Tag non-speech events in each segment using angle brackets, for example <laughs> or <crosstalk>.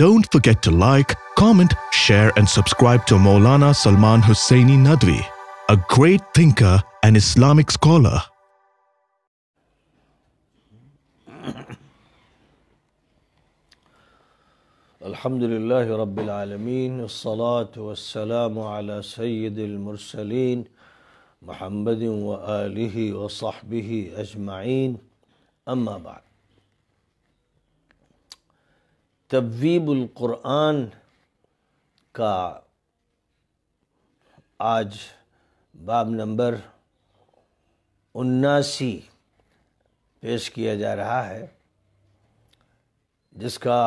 Don't forget to like, comment, share, and subscribe to Maulana Salman Husseini Nadvi, a great thinker and Islamic scholar. الحمد لله رب العالمين الصلاة والسلام على سيد المرسلين محمد وآله وصحبه أجمعين أما بعد تبویب القرآن کا آج باب نمبر اناسی پیش کیا جا رہا ہے جس کا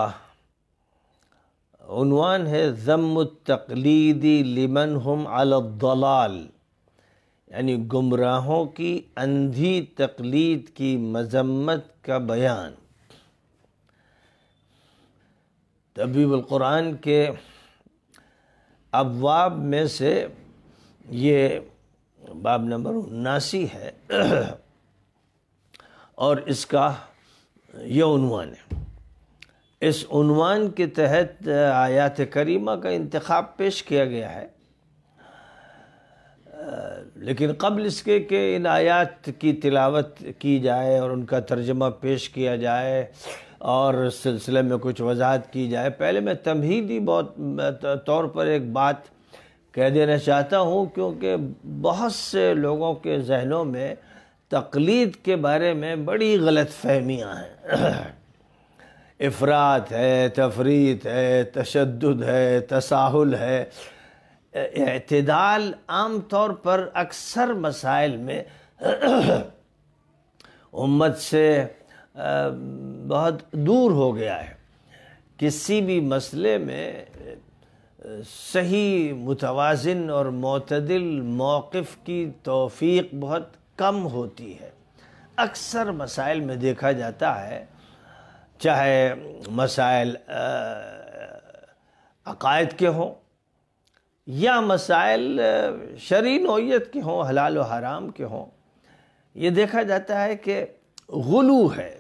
عنوان ہے ضم التقلیدی لمن علی الضلال یعنی گمراہوں کی اندھی تقلید کی مذمت کا بیان طبیب القرآن کے ابواب میں سے یہ باب نمبر اناسی ہے اور اس کا یہ عنوان ہے اس عنوان کے تحت آیات کریمہ کا انتخاب پیش کیا گیا ہے لیکن قبل اس کے کہ ان آیات کی تلاوت کی جائے اور ان کا ترجمہ پیش کیا جائے اور سلسلے میں کچھ وضاحت کی جائے پہلے میں تمہیدی بہت طور پر ایک بات کہہ دینا چاہتا ہوں کیونکہ بہت سے لوگوں کے ذہنوں میں تقلید کے بارے میں بڑی غلط فہمیاں ہیں <clears throat> افراد ہے تفرید ہے تشدد ہے تساہل ہے اعتدال عام طور پر اکثر مسائل میں <clears throat> امت سے بہت دور ہو گیا ہے کسی بھی مسئلے میں صحیح متوازن اور معتدل موقف کی توفیق بہت کم ہوتی ہے اکثر مسائل میں دیکھا جاتا ہے چاہے مسائل عقائد کے ہوں یا مسائل شرعی نوعیت کے ہوں حلال و حرام کے ہوں یہ دیکھا جاتا ہے کہ غلو ہے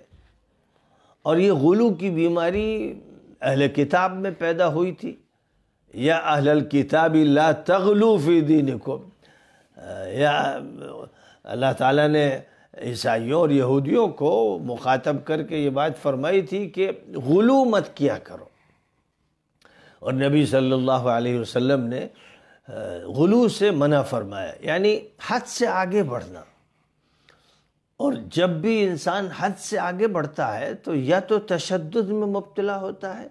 اور یہ غلو کی بیماری اہل کتاب میں پیدا ہوئی تھی یا اہل کتاب لا تغلو فی دینکم یا اللہ تعالیٰ نے عیسائیوں اور یہودیوں کو مخاطب کر کے یہ بات فرمائی تھی کہ غلو مت کیا کرو اور نبی صلی اللہ علیہ وسلم نے غلو سے منع فرمایا یعنی حد سے آگے بڑھنا اور جب بھی انسان حد سے آگے بڑھتا ہے تو یا تو تشدد میں مبتلا ہوتا ہے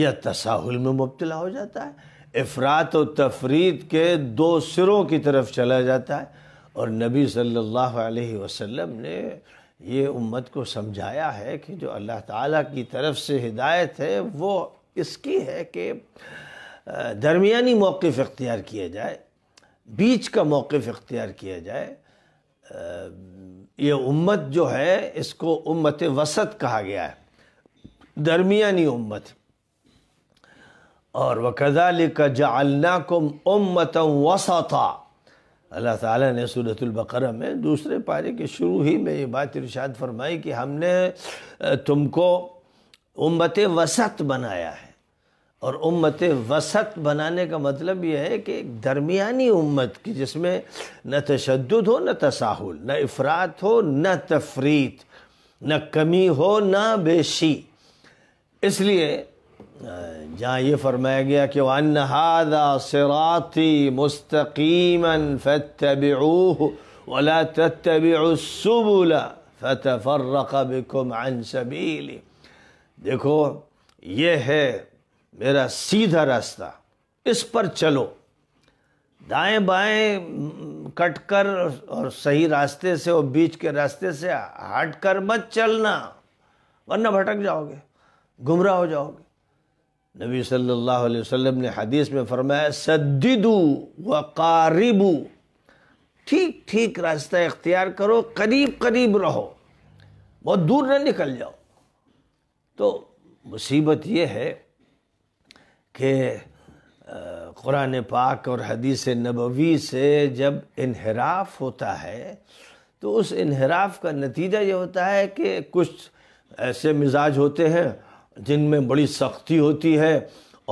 یا تساہل میں مبتلا ہو جاتا ہے افراد و تفرید کے دو سروں کی طرف چلا جاتا ہے اور نبی صلی اللہ علیہ وسلم نے یہ امت کو سمجھایا ہے کہ جو اللہ تعالیٰ کی طرف سے ہدایت ہے وہ اس کی ہے کہ درمیانی موقف اختیار کیا جائے بیچ کا موقف اختیار کیا جائے یہ امت جو ہے اس کو امت وسط کہا گیا ہے درمیانی امت اور وَكَذَلِكَ جَعَلْنَاكُمْ أُمَّةً وَسَطًا اللہ تعالیٰ نے صورت البقرہ میں دوسرے پارے کے شروع ہی میں یہ بات ارشاد فرمائی کہ ہم نے تم کو امت وسط بنایا ہے اور امت وسط بنانے کا مطلب یہ ہے کہ ایک درمیانی امت کی جس میں نہ تشدد ہو نہ تساہل نہ افراد ہو نہ تفریت نہ کمی ہو نہ بیشی اس لیے جہاں یہ فرمایا گیا کہ وَأَنَّ هَذَا مُسْتَقِيمًا فَاتَّبِعُوهُ وَلَا تَتَّبِعُوا السُّبُلَ فَتَفَرَّقَ بِكُمْ عَنْ سَبِيلِ دیکھو یہ ہے میرا سیدھا راستہ اس پر چلو دائیں بائیں کٹ کر اور صحیح راستے سے اور بیچ کے راستے سے ہٹ کر مت چلنا ورنہ بھٹک جاؤ گے گمراہ ہو جاؤ گے نبی صلی اللہ علیہ وسلم نے حدیث میں فرمایا سددو و قاربو ٹھیک ٹھیک راستہ اختیار کرو قریب قریب رہو بہت دور نہ نکل جاؤ تو مصیبت یہ ہے کہ قرآن پاک اور حدیث نبوی سے جب انحراف ہوتا ہے تو اس انحراف کا نتیجہ یہ ہوتا ہے کہ کچھ ایسے مزاج ہوتے ہیں جن میں بڑی سختی ہوتی ہے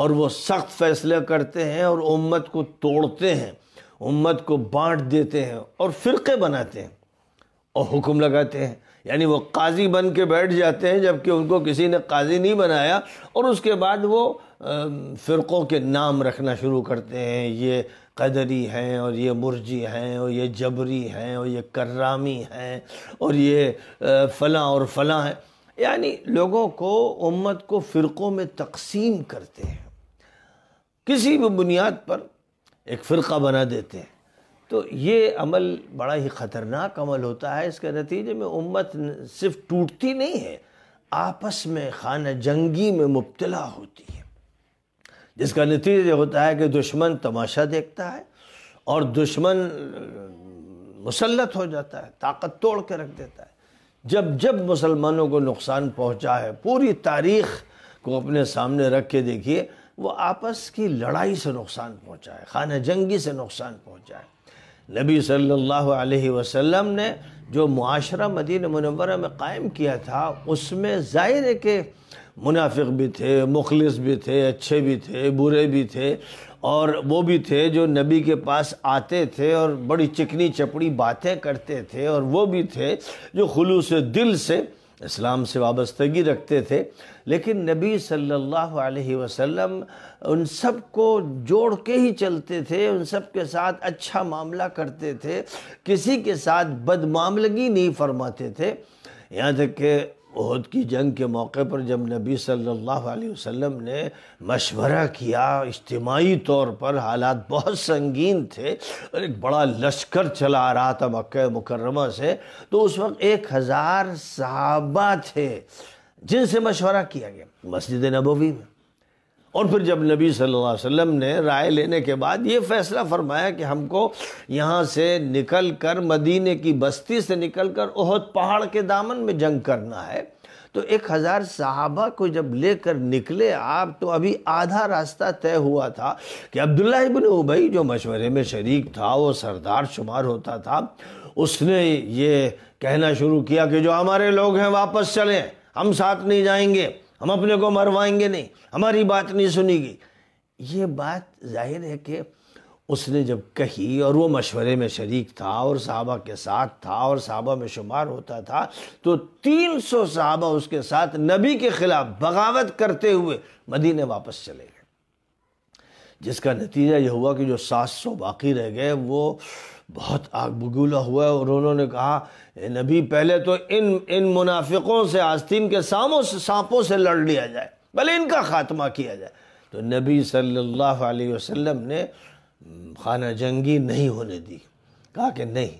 اور وہ سخت فیصلے کرتے ہیں اور امت کو توڑتے ہیں امت کو بانٹ دیتے ہیں اور فرقے بناتے ہیں اور حکم لگاتے ہیں یعنی وہ قاضی بن کے بیٹھ جاتے ہیں جبکہ ان کو کسی نے قاضی نہیں بنایا اور اس کے بعد وہ فرقوں کے نام رکھنا شروع کرتے ہیں یہ قدری ہیں اور یہ مرجی ہیں اور یہ جبری ہیں اور یہ کرامی ہیں اور یہ فلاں اور فلاں ہیں یعنی لوگوں کو امت کو فرقوں میں تقسیم کرتے ہیں کسی بھی بنیاد پر ایک فرقہ بنا دیتے ہیں تو یہ عمل بڑا ہی خطرناک عمل ہوتا ہے اس کے نتیجے میں امت صرف ٹوٹتی نہیں ہے آپس میں خانہ جنگی میں مبتلا ہوتی ہے جس کا نتیجہ یہ ہوتا ہے کہ دشمن تماشا دیکھتا ہے اور دشمن مسلط ہو جاتا ہے طاقت توڑ کے رکھ دیتا ہے جب جب مسلمانوں کو نقصان پہنچا ہے پوری تاریخ کو اپنے سامنے رکھ کے دیکھیے وہ آپس کی لڑائی سے نقصان پہنچا ہے خانہ جنگی سے نقصان پہنچا ہے نبی صلی اللہ علیہ وسلم نے جو معاشرہ مدینہ منورہ میں قائم کیا تھا اس میں ظاہر ہے کہ منافق بھی تھے مخلص بھی تھے اچھے بھی تھے برے بھی تھے اور وہ بھی تھے جو نبی کے پاس آتے تھے اور بڑی چکنی چپڑی باتیں کرتے تھے اور وہ بھی تھے جو خلوص دل سے اسلام سے وابستگی رکھتے تھے لیکن نبی صلی اللہ علیہ وسلم ان سب کو جوڑ کے ہی چلتے تھے ان سب کے ساتھ اچھا معاملہ کرتے تھے کسی کے ساتھ بد معاملگی نہیں فرماتے تھے یہاں تک کہ عہد کی جنگ کے موقع پر جب نبی صلی اللہ علیہ وسلم نے مشورہ کیا اجتماعی طور پر حالات بہت سنگین تھے اور ایک بڑا لشکر چلا آ رہا تھا مکہ مکرمہ سے تو اس وقت ایک ہزار صحابہ تھے جن سے مشورہ کیا گیا مسجد نبوی میں اور پھر جب نبی صلی اللہ علیہ وسلم نے رائے لینے کے بعد یہ فیصلہ فرمایا کہ ہم کو یہاں سے نکل کر مدینے کی بستی سے نکل کر اہد پہاڑ کے دامن میں جنگ کرنا ہے تو ایک ہزار صحابہ کو جب لے کر نکلے آپ تو ابھی آدھا راستہ طے ہوا تھا کہ عبداللہ ابن عبی جو مشورے میں شریک تھا وہ سردار شمار ہوتا تھا اس نے یہ کہنا شروع کیا کہ جو ہمارے لوگ ہیں واپس چلیں ہم ساتھ نہیں جائیں گے ہم اپنے کو مروائیں گے نہیں ہماری بات نہیں سنی گی یہ بات ظاہر ہے کہ اس نے جب کہی اور وہ مشورے میں شریک تھا اور صحابہ کے ساتھ تھا اور صحابہ میں شمار ہوتا تھا تو تین سو صحابہ اس کے ساتھ نبی کے خلاف بغاوت کرتے ہوئے مدینہ واپس چلے گئے جس کا نتیجہ یہ ہوا کہ جو سات سو باقی رہ گئے وہ بہت آگ بگولا ہوا ہے اور انہوں نے کہا اے نبی پہلے تو ان منافقوں سے آستین کے ساموں سے سے لڑ لیا جائے بھلے ان کا خاتمہ کیا جائے تو نبی صلی اللہ علیہ وسلم نے خانہ جنگی نہیں ہونے دی کہا کہ نہیں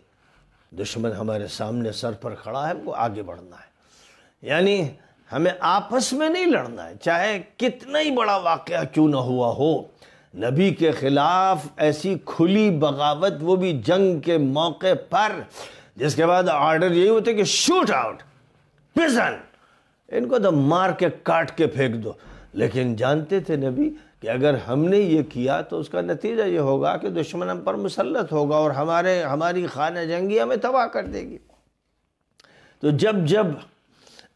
دشمن ہمارے سامنے سر پر کھڑا ہے ہم کو آگے بڑھنا ہے یعنی ہمیں آپس میں نہیں لڑنا ہے چاہے کتنا ہی بڑا واقعہ کیوں نہ ہوا ہو نبی کے خلاف ایسی کھلی بغاوت وہ بھی جنگ کے موقع پر جس کے بعد آرڈر یہی ہوتے کہ شوٹ آؤٹ پزن ان کو مار کے کاٹ کے پھینک دو لیکن جانتے تھے نبی کہ اگر ہم نے یہ کیا تو اس کا نتیجہ یہ ہوگا کہ دشمن ہم پر مسلط ہوگا اور ہمارے ہماری خانہ جنگی ہمیں تباہ کر دے گی تو جب جب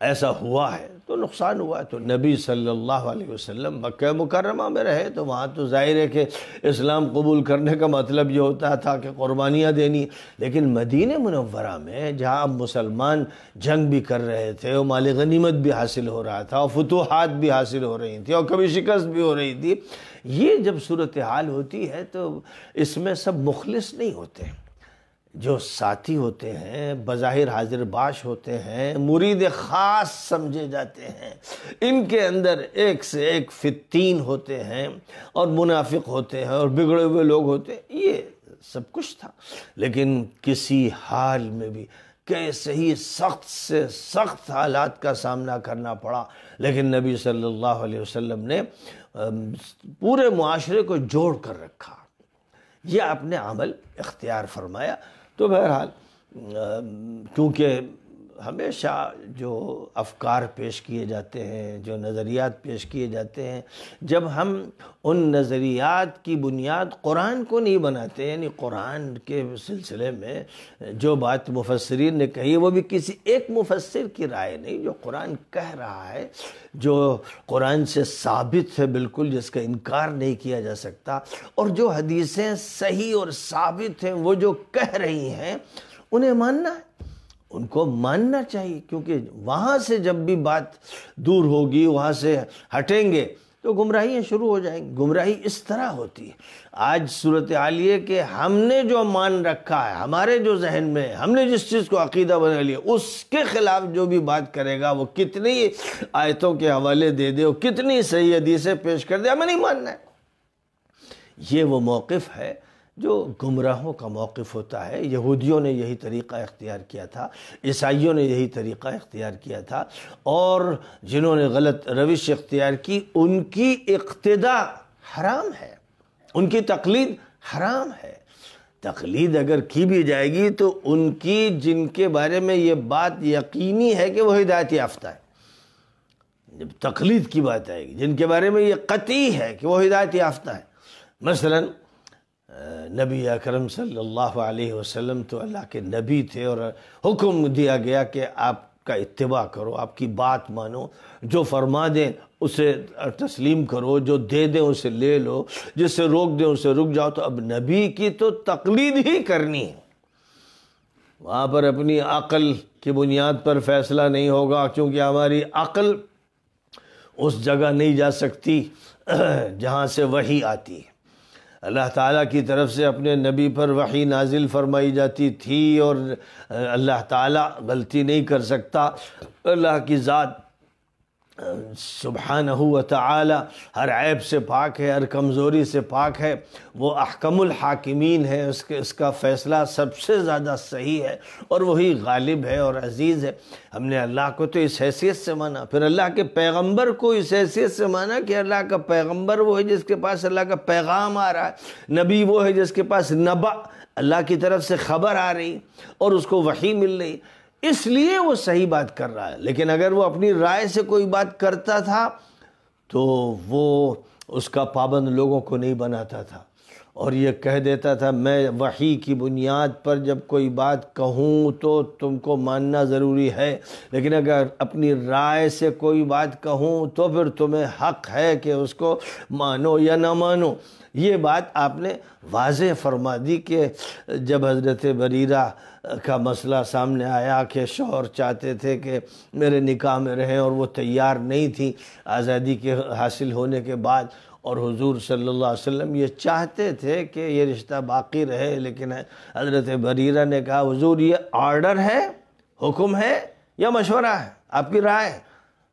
ایسا ہوا ہے تو نقصان ہوا تو نبی صلی اللہ علیہ وسلم مکہ مکرمہ میں رہے تو وہاں تو ظاہر ہے کہ اسلام قبول کرنے کا مطلب یہ ہوتا تھا کہ قربانیاں دینی لیکن مدینہ منورہ میں جہاں اب مسلمان جنگ بھی کر رہے تھے اور مال غنیمت بھی حاصل ہو رہا تھا اور فتوحات بھی حاصل ہو رہی تھیں اور کبھی شکست بھی ہو رہی تھی یہ جب صورتحال ہوتی ہے تو اس میں سب مخلص نہیں ہوتے ہیں جو ساتھی ہوتے ہیں بظاہر حاضر باش ہوتے ہیں مرید خاص سمجھے جاتے ہیں ان کے اندر ایک سے ایک فتین ہوتے ہیں اور منافق ہوتے ہیں اور بگڑے ہوئے لوگ ہوتے ہیں یہ سب کچھ تھا لیکن کسی حال میں بھی کیسے ہی سخت سے سخت حالات کا سامنا کرنا پڑا لیکن نبی صلی اللہ علیہ وسلم نے پورے معاشرے کو جوڑ کر رکھا یہ آپ نے عمل اختیار فرمایا تو بہرحال کیونکہ ہمیشہ جو افکار پیش کیے جاتے ہیں جو نظریات پیش کیے جاتے ہیں جب ہم ان نظریات کی بنیاد قرآن کو نہیں بناتے یعنی قرآن کے سلسلے میں جو بات مفسرین نے کہی وہ بھی کسی ایک مفسر کی رائے نہیں جو قرآن کہہ رہا ہے جو قرآن سے ثابت ہے بالکل جس کا انکار نہیں کیا جا سکتا اور جو حدیثیں صحیح اور ثابت ہیں وہ جو کہہ رہی ہیں انہیں ماننا ہے ان کو ماننا چاہیے کیونکہ وہاں سے جب بھی بات دور ہوگی وہاں سے ہٹیں گے تو گمراہیاں شروع ہو جائیں گی گمراہی اس طرح ہوتی ہے آج صورت عالیہ کہ ہم نے جو مان رکھا ہے ہمارے جو ذہن میں ہم نے جس چیز کو عقیدہ بنا لیا اس کے خلاف جو بھی بات کرے گا وہ کتنی آیتوں کے حوالے دے دے وہ کتنی صحیح حدیثیں پیش کر دے ہمیں نہیں ماننا ہے یہ وہ موقف ہے جو گمراہوں کا موقف ہوتا ہے یہودیوں نے یہی طریقہ اختیار کیا تھا عیسائیوں نے یہی طریقہ اختیار کیا تھا اور جنہوں نے غلط روش اختیار کی ان کی اقتدا حرام ہے ان کی تقلید حرام ہے تقلید اگر کی بھی جائے گی تو ان کی جن کے بارے میں یہ بات یقینی ہے کہ وہ ہدایت یافتہ ہے جب تقلید کی بات آئے گی جن کے بارے میں یہ قطعی ہے کہ وہ ہدایت یافتہ ہے مثلاً نبی اکرم صلی اللہ علیہ وسلم تو اللہ کے نبی تھے اور حکم دیا گیا کہ آپ کا اتباع کرو آپ کی بات مانو جو فرما دیں اسے تسلیم کرو جو دے دیں اسے لے لو جس سے روک دیں اسے رک جاؤ تو اب نبی کی تو تقلید ہی کرنی ہے وہاں پر اپنی عقل کی بنیاد پر فیصلہ نہیں ہوگا کیونکہ ہماری عقل اس جگہ نہیں جا سکتی جہاں سے وہی آتی ہے اللہ تعالیٰ کی طرف سے اپنے نبی پر وحی نازل فرمائی جاتی تھی اور اللہ تعالیٰ غلطی نہیں کر سکتا اللہ کی ذات سبحانہ و تعالی ہر عیب سے پاک ہے ہر کمزوری سے پاک ہے وہ احکم الحاکمین ہے اس کے اس کا فیصلہ سب سے زیادہ صحیح ہے اور وہی غالب ہے اور عزیز ہے ہم نے اللہ کو تو اس حیثیت سے مانا پھر اللہ کے پیغمبر کو اس حیثیت سے مانا کہ اللہ کا پیغمبر وہ ہے جس کے پاس اللہ کا پیغام آ رہا ہے نبی وہ ہے جس کے پاس نبع اللہ کی طرف سے خبر آ رہی اور اس کو وحی مل رہی اس لیے وہ صحیح بات کر رہا ہے لیکن اگر وہ اپنی رائے سے کوئی بات کرتا تھا تو وہ اس کا پابند لوگوں کو نہیں بناتا تھا اور یہ کہہ دیتا تھا میں وحی کی بنیاد پر جب کوئی بات کہوں تو تم کو ماننا ضروری ہے لیکن اگر اپنی رائے سے کوئی بات کہوں تو پھر تمہیں حق ہے کہ اس کو مانو یا نہ مانو یہ بات آپ نے واضح فرما دی کہ جب حضرت بریرہ کا مسئلہ سامنے آیا کہ شوہر چاہتے تھے کہ میرے نکاح میں رہیں اور وہ تیار نہیں تھی آزادی کے حاصل ہونے کے بعد اور حضور صلی اللہ علیہ وسلم یہ چاہتے تھے کہ یہ رشتہ باقی رہے لیکن حضرت بریرہ نے کہا حضور یہ آرڈر ہے حکم ہے یا مشورہ ہے آپ کی رائے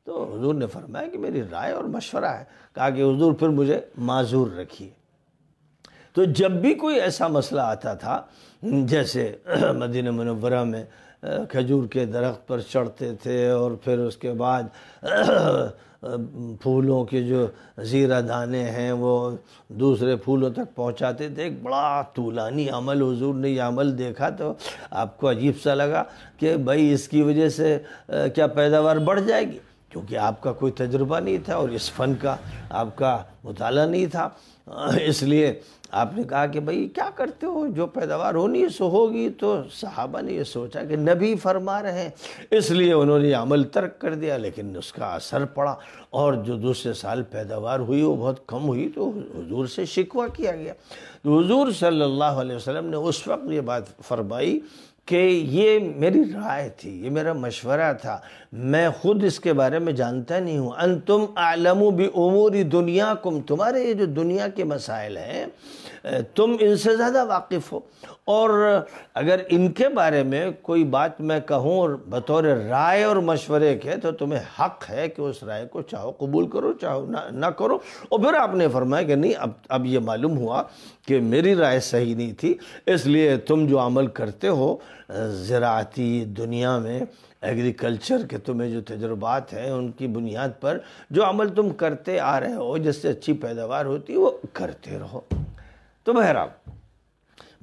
تو حضور نے فرمایا کہ میری رائے اور مشورہ ہے کہا کہ حضور پھر مجھے معذور رکھیے تو جب بھی کوئی ایسا مسئلہ آتا تھا جیسے <clears throat> مدینہ منورہ میں کھجور کے درخت پر چڑھتے تھے اور پھر اس کے بعد <clears throat> پھولوں کے جو زیرہ دانے ہیں وہ دوسرے پھولوں تک پہنچاتے تھے ایک بڑا طولانی عمل حضور نے یہ عمل دیکھا تو آپ کو عجیب سا لگا کہ بھائی اس کی وجہ سے کیا پیداوار بڑھ جائے گی کیونکہ آپ کا کوئی تجربہ نہیں تھا اور اس فن کا آپ کا مطالعہ نہیں تھا <laughs> اس لیے آپ نے کہا کہ بھئی کیا کرتے ہو جو پیداوار ہونی سو ہوگی تو صحابہ نے یہ سوچا کہ نبی فرما رہے ہیں اس لیے انہوں نے عمل ترک کر دیا لیکن اس کا اثر پڑا اور جو دوسرے سال پیداوار ہوئی وہ بہت کم ہوئی تو حضور سے شکوہ کیا گیا تو حضور صلی اللہ علیہ وسلم نے اس وقت یہ بات فرمائی کہ یہ میری رائے تھی یہ میرا مشورہ تھا میں خود اس کے بارے میں جانتا نہیں ہوں ان تم عالم اموری بھی دنیا کم تمہارے یہ جو دنیا کے مسائل ہیں تم ان سے زیادہ واقف ہو اور اگر ان کے بارے میں کوئی بات میں کہوں اور بطور رائے اور مشورے کے تو تمہیں حق ہے کہ اس رائے کو چاہو قبول کرو چاہو نہ نہ کرو اور پھر آپ نے فرمایا کہ نہیں اب اب یہ معلوم ہوا کہ میری رائے صحیح نہیں تھی اس لیے تم جو عمل کرتے ہو زراعتی دنیا میں ایگریکلچر کے تمہیں جو تجربات ہیں ان کی بنیاد پر جو عمل تم کرتے آ رہے ہو جس سے اچھی پیداوار ہوتی وہ کرتے رہو تو بحرآب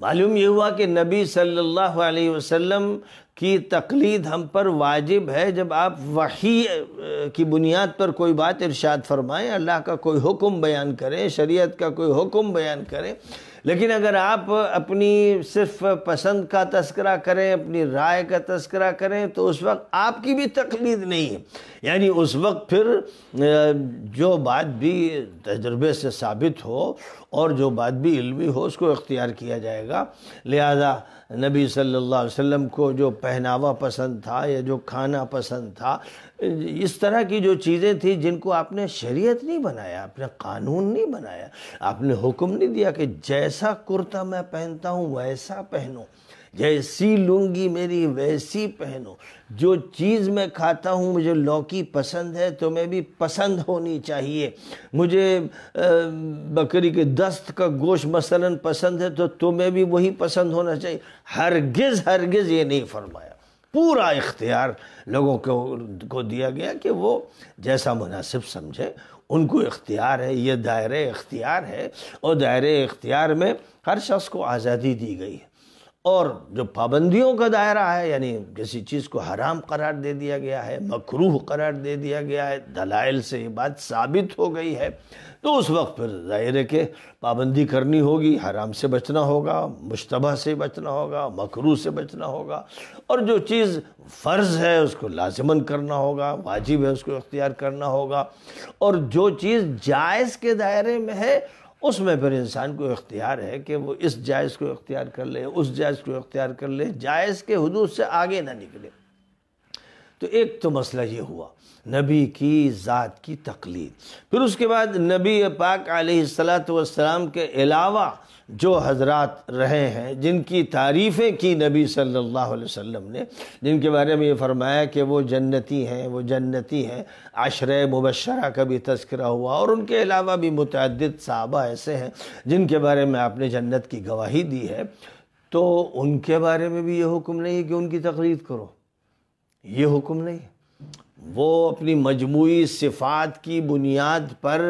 معلوم یہ ہوا کہ نبی صلی اللہ علیہ وسلم کی تقلید ہم پر واجب ہے جب آپ وحی کی بنیاد پر کوئی بات ارشاد فرمائیں اللہ کا کوئی حکم بیان کریں شریعت کا کوئی حکم بیان کریں لیکن اگر آپ اپنی صرف پسند کا تذکرہ کریں اپنی رائے کا تذکرہ کریں تو اس وقت آپ کی بھی تقلید نہیں ہے یعنی اس وقت پھر جو بات بھی تجربے سے ثابت ہو اور جو بات بھی علمی ہو اس کو اختیار کیا جائے گا لہذا نبی صلی اللہ علیہ وسلم کو جو پہناوا پسند تھا یا جو کھانا پسند تھا اس طرح کی جو چیزیں تھیں جن کو آپ نے شریعت نہیں بنایا آپ نے قانون نہیں بنایا آپ نے حکم نہیں دیا کہ جیسا کرتا میں پہنتا ہوں ویسا پہنو جیسی لنگی میری ویسی پہنو جو چیز میں کھاتا ہوں مجھے لوکی پسند ہے تمہیں بھی پسند ہونی چاہیے مجھے بکری کے دست کا گوشت مثلا پسند ہے تو تمہیں بھی وہی پسند ہونا چاہیے ہرگز ہرگز یہ نہیں فرمایا پورا اختیار لوگوں کو دیا گیا کہ وہ جیسا مناسب سمجھے ان کو اختیار ہے یہ دائرہ اختیار ہے اور دائرہ اختیار میں ہر شخص کو آزادی دی گئی ہے اور جو پابندیوں کا دائرہ ہے یعنی کسی چیز کو حرام قرار دے دیا گیا ہے مکروح قرار دے دیا گیا ہے دلائل سے یہ بات ثابت ہو گئی ہے تو اس وقت پھر ظاہر ہے کہ پابندی کرنی ہوگی حرام سے بچنا ہوگا مشتبہ سے بچنا ہوگا مکرو سے بچنا ہوگا اور جو چیز فرض ہے اس کو لازمن کرنا ہوگا واجب ہے اس کو اختیار کرنا ہوگا اور جو چیز جائز کے دائرے میں ہے اس میں پھر انسان کو اختیار ہے کہ وہ اس جائز کو اختیار کر لے اس جائز کو اختیار کر لے جائز کے حدود سے آگے نہ نکلے تو ایک تو مسئلہ یہ ہوا نبی کی ذات کی تقلید پھر اس کے بعد نبی پاک علیہ السلام کے علاوہ جو حضرات رہے ہیں جن کی تعریفیں کی نبی صلی اللہ علیہ وسلم نے جن کے بارے میں یہ فرمایا کہ وہ جنتی ہیں وہ جنتی ہیں عشر مبشرہ کا بھی تذکرہ ہوا اور ان کے علاوہ بھی متعدد صحابہ ایسے ہیں جن کے بارے میں آپ نے جنت کی گواہی دی ہے تو ان کے بارے میں بھی یہ حکم نہیں ہے کہ ان کی تقلید کرو یہ حکم نہیں ہے وہ اپنی مجموعی صفات کی بنیاد پر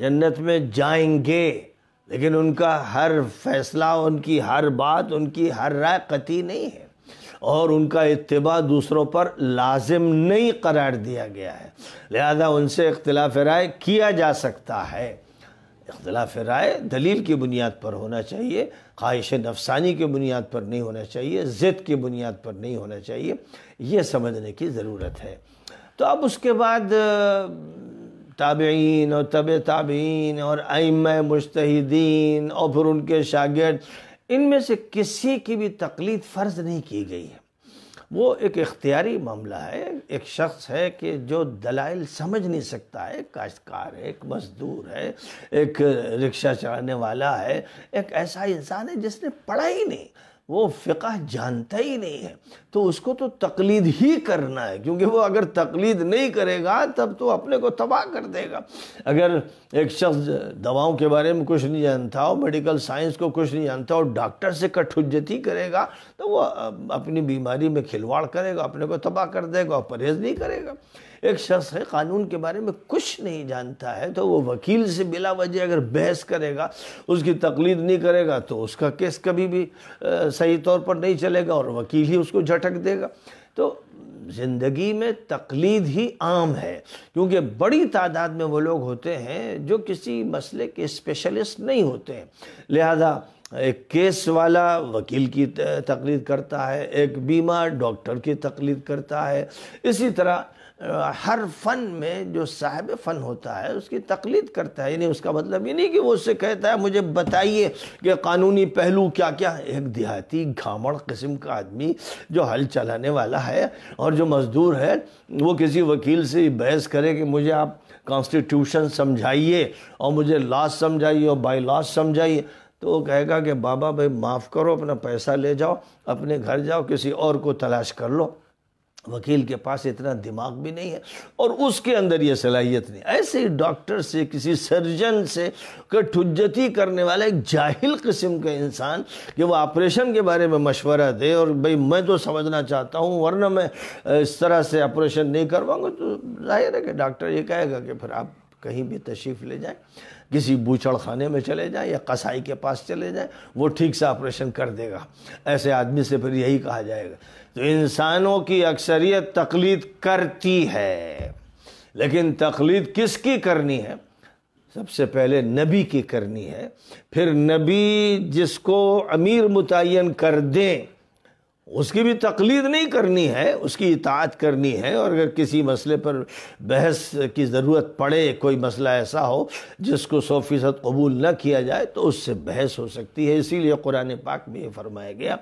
جنت میں جائیں گے لیکن ان کا ہر فیصلہ ان کی ہر بات ان کی ہر رائے قطعی نہیں ہے اور ان کا اتباع دوسروں پر لازم نہیں قرار دیا گیا ہے لہذا ان سے اختلاف رائے کیا جا سکتا ہے اختلاف رائے دلیل کی بنیاد پر ہونا چاہیے خواہش نفسانی کے بنیاد پر نہیں ہونا چاہیے ضد کی بنیاد پر نہیں ہونا چاہیے یہ سمجھنے کی ضرورت ہے تو اب اس کے بعد تابعین اور طب تابعین اور ائمہ مشتہدین اور پھر ان کے شاگرد ان میں سے کسی کی بھی تقلید فرض نہیں کی گئی ہے وہ ایک اختیاری معاملہ ہے ایک شخص ہے کہ جو دلائل سمجھ نہیں سکتا ہے کاشتکار ہے ایک مزدور ہے ایک رکشہ چلانے والا ہے ایک ایسا انسان ہے جس نے پڑھا ہی نہیں وہ فقہ جانتا ہی نہیں ہے تو اس کو تو تقلید ہی کرنا ہے کیونکہ وہ اگر تقلید نہیں کرے گا تب تو اپنے کو تباہ کر دے گا اگر ایک شخص دواؤں کے بارے میں کچھ نہیں جانتا ہو میڈیکل سائنس کو کچھ نہیں جانتا ہو ڈاکٹر سے کٹھجتی کرے گا تو وہ اپنی بیماری میں کھلواڑ کرے گا اپنے کو تباہ کر دے گا اور پرہیز نہیں کرے گا ایک شخص ہے قانون کے بارے میں کچھ نہیں جانتا ہے تو وہ وکیل سے بلا وجہ اگر بحث کرے گا اس کی تقلید نہیں کرے گا تو اس کا کیس کبھی بھی صحیح طور پر نہیں چلے گا اور وکیل ہی اس کو جھٹک دے گا تو زندگی میں تقلید ہی عام ہے کیونکہ بڑی تعداد میں وہ لوگ ہوتے ہیں جو کسی مسئلے کے اسپیشلسٹ نہیں ہوتے ہیں لہذا ایک کیس والا وکیل کی تقلید کرتا ہے ایک بیمار ڈاکٹر کی تقلید کرتا ہے اسی طرح ہر فن میں جو صاحب فن ہوتا ہے اس کی تقلید کرتا ہے یعنی اس کا مطلب یہ نہیں کہ وہ اس سے کہتا ہے مجھے بتائیے کہ قانونی پہلو کیا کیا ایک دیہاتی گھامڑ قسم کا آدمی جو حل چلانے والا ہے اور جو مزدور ہے وہ کسی وکیل سے بحث کرے کہ مجھے آپ کانسٹیٹیوشن سمجھائیے اور مجھے لاس سمجھائیے اور بائی لاس سمجھائیے تو وہ کہے گا کہ بابا بھائی معاف کرو اپنا پیسہ لے جاؤ اپنے گھر جاؤ کسی اور کو تلاش کر لو وکیل کے پاس اتنا دماغ بھی نہیں ہے اور اس کے اندر یہ صلاحیت نہیں ایسے ہی ڈاکٹر سے کسی سرجن سے کہ ٹھجتی کرنے والا ایک جاہل قسم کے انسان کہ وہ آپریشن کے بارے میں مشورہ دے اور بھئی میں تو سمجھنا چاہتا ہوں ورنہ میں اس طرح سے آپریشن نہیں کرواؤں گا تو ظاہر ہے کہ ڈاکٹر یہ کہے گا کہ پھر آپ کہیں بھی تشریف لے جائیں کسی بوچھڑ خانے میں چلے جائیں یا قصائی کے پاس چلے جائیں وہ ٹھیک سے آپریشن کر دے گا ایسے آدمی سے پھر یہی کہا جائے گا تو انسانوں کی اکثریت تقلید کرتی ہے لیکن تقلید کس کی کرنی ہے سب سے پہلے نبی کی کرنی ہے پھر نبی جس کو امیر متعین کر دیں اس کی بھی تقلید نہیں کرنی ہے اس کی اطاعت کرنی ہے اور اگر کسی مسئلے پر بحث کی ضرورت پڑے کوئی مسئلہ ایسا ہو جس کو سو فیصد قبول نہ کیا جائے تو اس سے بحث ہو سکتی ہے اسی لیے قرآن پاک میں یہ فرمایا گیا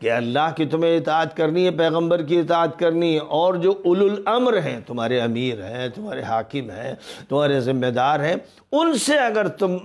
کہ اللہ کی تمہیں اطاعت کرنی ہے پیغمبر کی اطاعت کرنی ہے اور جو الامر ہیں تمہارے امیر ہیں تمہارے حاکم ہیں تمہارے ذمہ دار ہیں ان سے اگر تم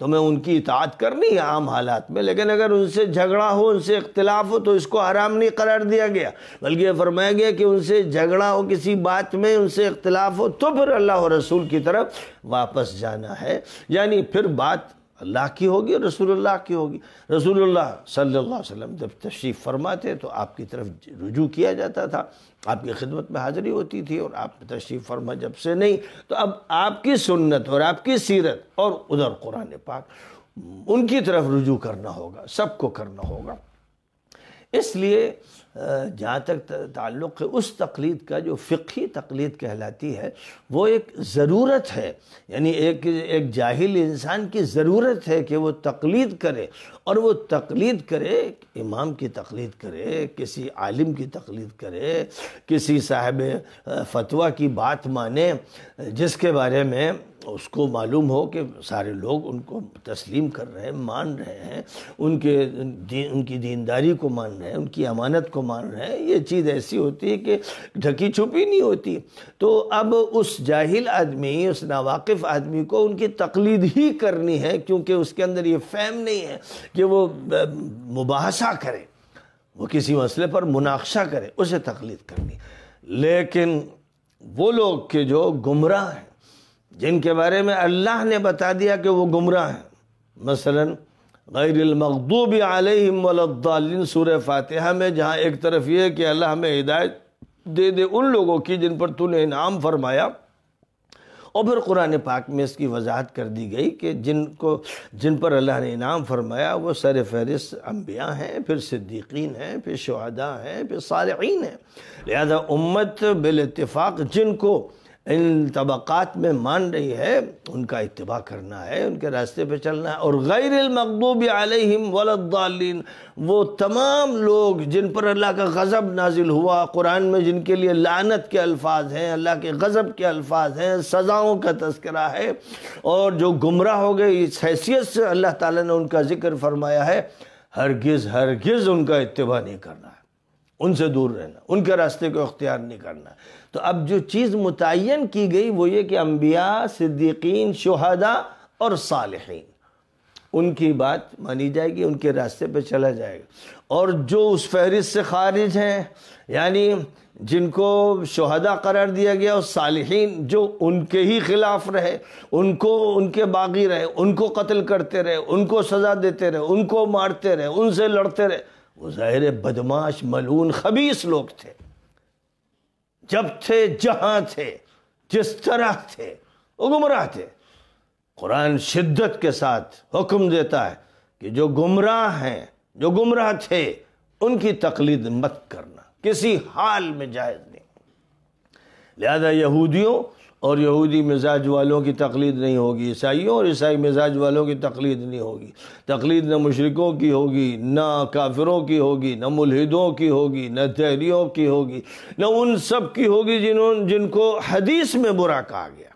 تو میں ان کی اطاعت کرنی ہے عام حالات میں لیکن اگر ان سے جھگڑا ہو ان سے اختلاف ہو تو اس کو حرام نہیں قرار دیا گیا بلکہ یہ فرمایا گیا کہ ان سے جھگڑا ہو کسی بات میں ان سے اختلاف ہو تو پھر اللہ اور رسول کی طرف واپس جانا ہے یعنی پھر بات اللہ کی ہوگی اور رسول اللہ کی ہوگی رسول اللہ صلی اللہ علیہ وسلم جب تشریف فرماتے تو آپ کی طرف رجوع کیا جاتا تھا آپ کی خدمت میں حاضری ہوتی تھی اور آپ نے تشریف فرما جب سے نہیں تو اب آپ کی سنت اور آپ کی سیرت اور ادھر قرآن پاک ان کی طرف رجوع کرنا ہوگا سب کو کرنا ہوگا اس لیے جہاں تک تعلق ہے اس تقلید کا جو فقہی تقلید کہلاتی ہے وہ ایک ضرورت ہے یعنی ایک ایک جاہل انسان کی ضرورت ہے کہ وہ تقلید کرے اور وہ تقلید کرے امام کی تقلید کرے کسی عالم کی تقلید کرے کسی صاحب فتویٰ کی بات مانے جس کے بارے میں اس کو معلوم ہو کہ سارے لوگ ان کو تسلیم کر رہے ہیں مان رہے ہیں ان کے ان کی دینداری کو مان رہے ہیں ان کی امانت کو مان رہے ہیں یہ چیز ایسی ہوتی ہے کہ ڈھکی چھپی نہیں ہوتی تو اب اس جاہل آدمی اس ناواقف آدمی کو ان کی تقلید ہی کرنی ہے کیونکہ اس کے اندر یہ فہم نہیں ہے کہ وہ مباحثہ کرے وہ کسی مسئلے پر مناقشہ کرے اسے تقلید کرنی لیکن وہ لوگ کے جو گمراہ ہیں جن کے بارے میں اللہ نے بتا دیا کہ وہ گمراہ ہیں مثلا غیر المغضوب علیہم ملادالین سور فاتحہ میں جہاں ایک طرف یہ ہے کہ اللہ ہمیں ہدایت دے دے ان لوگوں کی جن پر تو نے انعام فرمایا اور پھر قرآن پاک میں اس کی وضاحت کر دی گئی کہ جن کو جن پر اللہ نے انعام فرمایا وہ سر فہرست انبیاء ہیں پھر صدیقین ہیں پھر شہداء ہیں پھر صالحین ہیں لہذا امت بالاتفاق جن کو ان طبقات میں مان رہی ہے ان کا اتباع کرنا ہے ان کے راستے پہ چلنا ہے اور غیر المغضوب علیہم ولین وہ تمام لوگ جن پر اللہ کا غضب نازل ہوا قرآن میں جن کے لیے لعنت کے الفاظ ہیں اللہ کے غضب کے الفاظ ہیں سزاؤں کا تذکرہ ہے اور جو گمراہ ہو گئے اس حیثیت سے اللہ تعالیٰ نے ان کا ذکر فرمایا ہے ہرگز ہرگز ان کا اتباع نہیں کرنا ان سے دور رہنا ان کے راستے کو اختیار نہیں کرنا ہے تو اب جو چیز متعین کی گئی وہ یہ کہ انبیاء صدیقین شہدہ اور صالحین ان کی بات مانی جائے گی ان کے راستے پہ چلا جائے گا اور جو اس فہرست سے خارج ہیں یعنی جن کو شہدہ قرار دیا گیا اور صالحین جو ان کے ہی خلاف رہے ان کو ان کے باغی رہے ان کو قتل کرتے رہے ان کو سزا دیتے رہے ان کو مارتے رہے ان سے لڑتے رہے وہ ظاہر بدماش ملون خبیص لوگ تھے جب تھے جہاں تھے جس طرح تھے وہ گمراہ تھے قرآن شدت کے ساتھ حکم دیتا ہے کہ جو گمراہ ہیں جو گمراہ تھے ان کی تقلید مت کرنا کسی حال میں جائز نہیں لہذا یہودیوں اور یہودی مزاج والوں کی تقلید نہیں ہوگی عیسائیوں اور عیسائی مزاج والوں کی تقلید نہیں ہوگی تقلید نہ مشرکوں کی ہوگی نہ کافروں کی ہوگی نہ ملحدوں کی ہوگی نہ تحریوں کی ہوگی نہ ان سب کی ہوگی جنہوں جن کو حدیث میں برا کہا گیا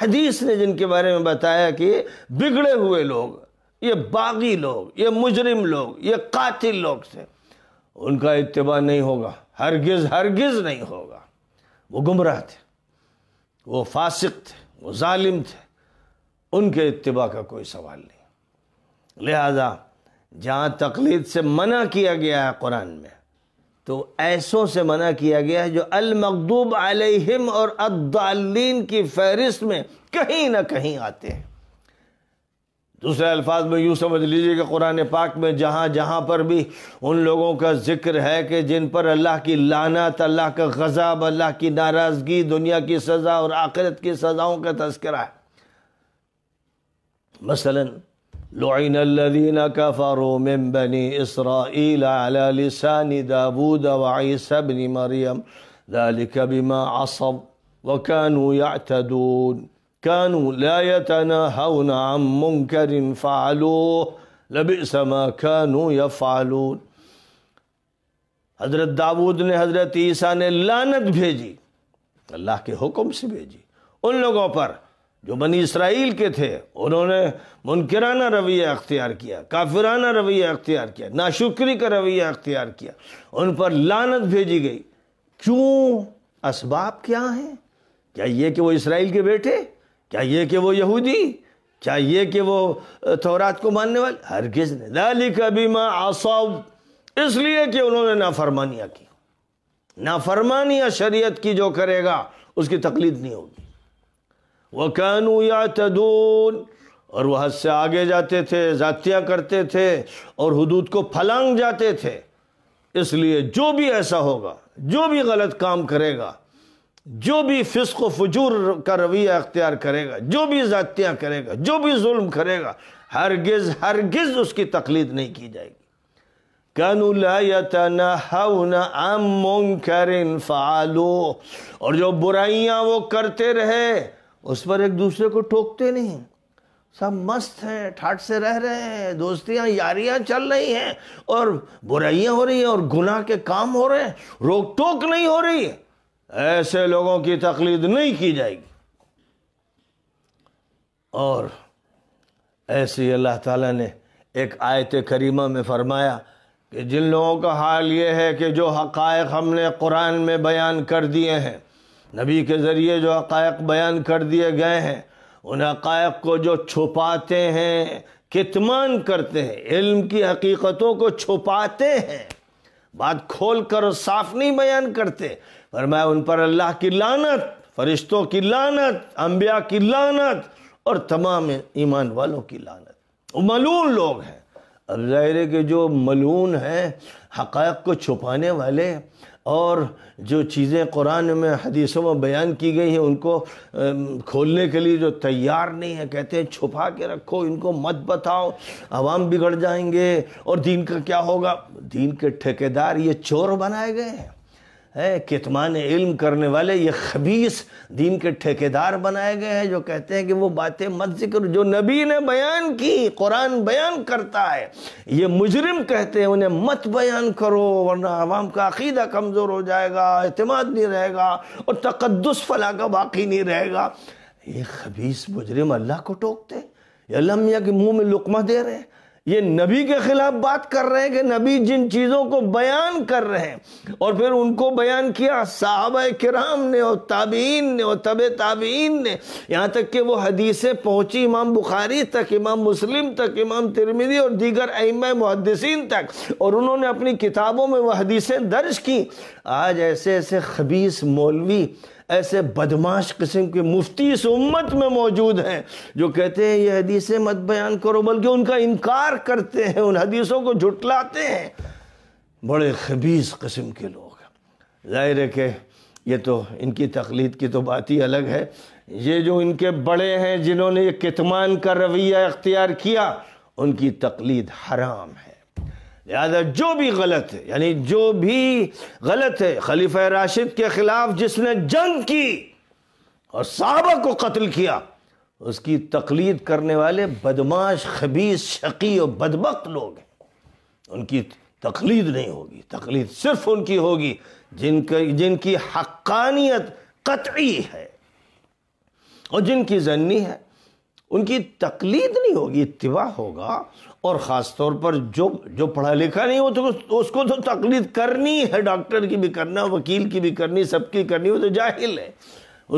حدیث نے جن کے بارے میں بتایا کہ بگڑے ہوئے لوگ یہ باغی لوگ یہ مجرم لوگ یہ قاتل لوگ تھے ان کا اتباع نہیں ہوگا ہرگز ہرگز نہیں ہوگا وہ گمراہ تھے وہ فاسق تھے وہ ظالم تھے ان کے اتباع کا کوئی سوال نہیں لہذا جہاں تقلید سے منع کیا گیا ہے قرآن میں تو ایسوں سے منع کیا گیا ہے جو المغدوب علیہم اور الدالین کی فہرست میں کہیں نہ کہیں آتے ہیں دوسرے الفاظ میں یوں سمجھ لیجئے کہ قرآن پاک میں جہاں جہاں پر بھی ان لوگوں کا ذکر ہے کہ جن پر اللہ کی لانت اللہ کا غضب اللہ کی ناراضگی دنیا کی سزا اور آخرت کی سزاؤں کا تذکرہ ہے مثلا الذین کفروا من بنی اسرائیل علی لسان داود وعیس بن مریم بما وکانو یعتدون لا عن منكر فعلوه لبئس ما كانوا يفعلون حضرت داود نے حضرت عیسیٰ نے لانت بھیجی اللہ کے حکم سے بھیجی ان لوگوں پر جو بنی اسرائیل کے تھے انہوں نے منکرانہ رویہ اختیار کیا کافرانہ رویہ اختیار کیا ناشکری کا رویہ اختیار کیا ان پر لانت بھیجی گئی کیوں اسباب کیا ہیں کیا یہ کہ وہ اسرائیل کے بیٹھے کیا یہ کہ وہ یہودی کیا یہ کہ وہ تورات کو ماننے والے ہرگز نہیں ذالک بما عصوا اس لیے کہ انہوں نے نافرمانیاں کی نافرمانیاں شریعت کی جو کرے گا اس کی تقلید نہیں ہوگی وہ يَعْتَدُونَ اور وہ حد سے آگے جاتے تھے ذاتیاں کرتے تھے اور حدود کو پھلانگ جاتے تھے اس لیے جو بھی ایسا ہوگا جو بھی غلط کام کرے گا جو بھی فسق و فجور کا رویہ اختیار کرے گا جو بھی ذاتیاں کرے گا جو بھی ظلم کرے گا ہرگز ہرگز اس کی تقلید نہیں کی جائے گی کانو لا منکر فعلو اور جو برائیاں وہ کرتے رہے اس پر ایک دوسرے کو ٹوکتے نہیں سب مست ہیں ٹھاٹ سے رہ رہے ہیں دوستیاں یاریاں چل رہی ہیں اور برائیاں ہو رہی ہیں اور گناہ کے کام ہو رہے ہیں روک ٹوک نہیں ہو رہی ایسے لوگوں کی تقلید نہیں کی جائے گی اور ایسی اللہ تعالیٰ نے ایک آیت کریمہ میں فرمایا کہ جن لوگوں کا حال یہ ہے کہ جو حقائق ہم نے قرآن میں بیان کر دیے ہیں نبی کے ذریعے جو حقائق بیان کر دیے گئے ہیں ان حقائق کو جو چھپاتے ہیں کتمان کرتے ہیں علم کی حقیقتوں کو چھپاتے ہیں بات کھول کر صاف نہیں بیان کرتے فرمایا ان پر اللہ کی لانت فرشتوں کی لانت انبیاء کی لانت اور تمام ایمان والوں کی لانت وہ ملون لوگ ہیں اب ظاہر ہے کہ جو ملون ہیں حقائق کو چھپانے والے اور جو چیزیں قرآن میں حدیثوں میں بیان کی گئی ہیں ان کو کھولنے کے لیے جو تیار نہیں ہے کہتے ہیں چھپا کے رکھو ان کو مت بتاؤ عوام بگڑ جائیں گے اور دین کا کیا ہوگا دین کے ٹھیکیدار یہ چور بنائے گئے ہیں کتمان علم کرنے والے یہ خبیص دین کے ٹھیکے دار بنائے گئے ہیں جو کہتے ہیں کہ وہ باتیں مت ذکر جو نبی نے بیان کی قرآن بیان کرتا ہے یہ مجرم کہتے ہیں انہیں مت بیان کرو ورنہ عوام کا عقیدہ کمزور ہو جائے گا اعتماد نہیں رہے گا اور تقدس فلا کا باقی نہیں رہے گا یہ خبیص مجرم اللہ کو ٹوکتے یا میاں کے منہ میں لقمہ دے رہے ہیں یہ نبی کے خلاف بات کر رہے ہیں کہ نبی جن چیزوں کو بیان کر رہے ہیں اور پھر ان کو بیان کیا صحابہ کرام نے اور تابعین نے اور طب تابعین نے یہاں تک کہ وہ حدیثیں پہنچی امام بخاری تک امام مسلم تک امام ترمیدی اور دیگر ائمہ محدثین تک اور انہوں نے اپنی کتابوں میں وہ حدیثیں درج کی آج ایسے ایسے خبیص مولوی ایسے بدماش قسم کے مفتی اس امت میں موجود ہیں جو کہتے ہیں یہ حدیثیں مت بیان کرو بلکہ ان کا انکار کرتے ہیں ان حدیثوں کو جھٹلاتے ہیں بڑے خبیز قسم کے لوگ ظاہر ہے کہ یہ تو ان کی تقلید کی تو بات ہی الگ ہے یہ جو ان کے بڑے ہیں جنہوں نے یہ کتمان کا رویہ اختیار کیا ان کی تقلید حرام ہے لہذا جو بھی غلط ہے یعنی جو بھی غلط ہے خلیفہ راشد کے خلاف جس نے جنگ کی اور صحابہ کو قتل کیا اس کی تقلید کرنے والے بدماش خبیص شقی اور بدبخت لوگ ہیں ان کی تقلید نہیں ہوگی تقلید صرف ان کی ہوگی جن جن کی حقانیت قطعی ہے اور جن کی زنی ہے ان کی تقلید نہیں ہوگی اتباع ہوگا اور خاص طور پر جو جو پڑھا لکھا نہیں وہ تو اس کو تو تقلید کرنی ہے ڈاکٹر کی بھی کرنا وکیل کی بھی کرنی سب کی کرنی وہ تو جاہل ہے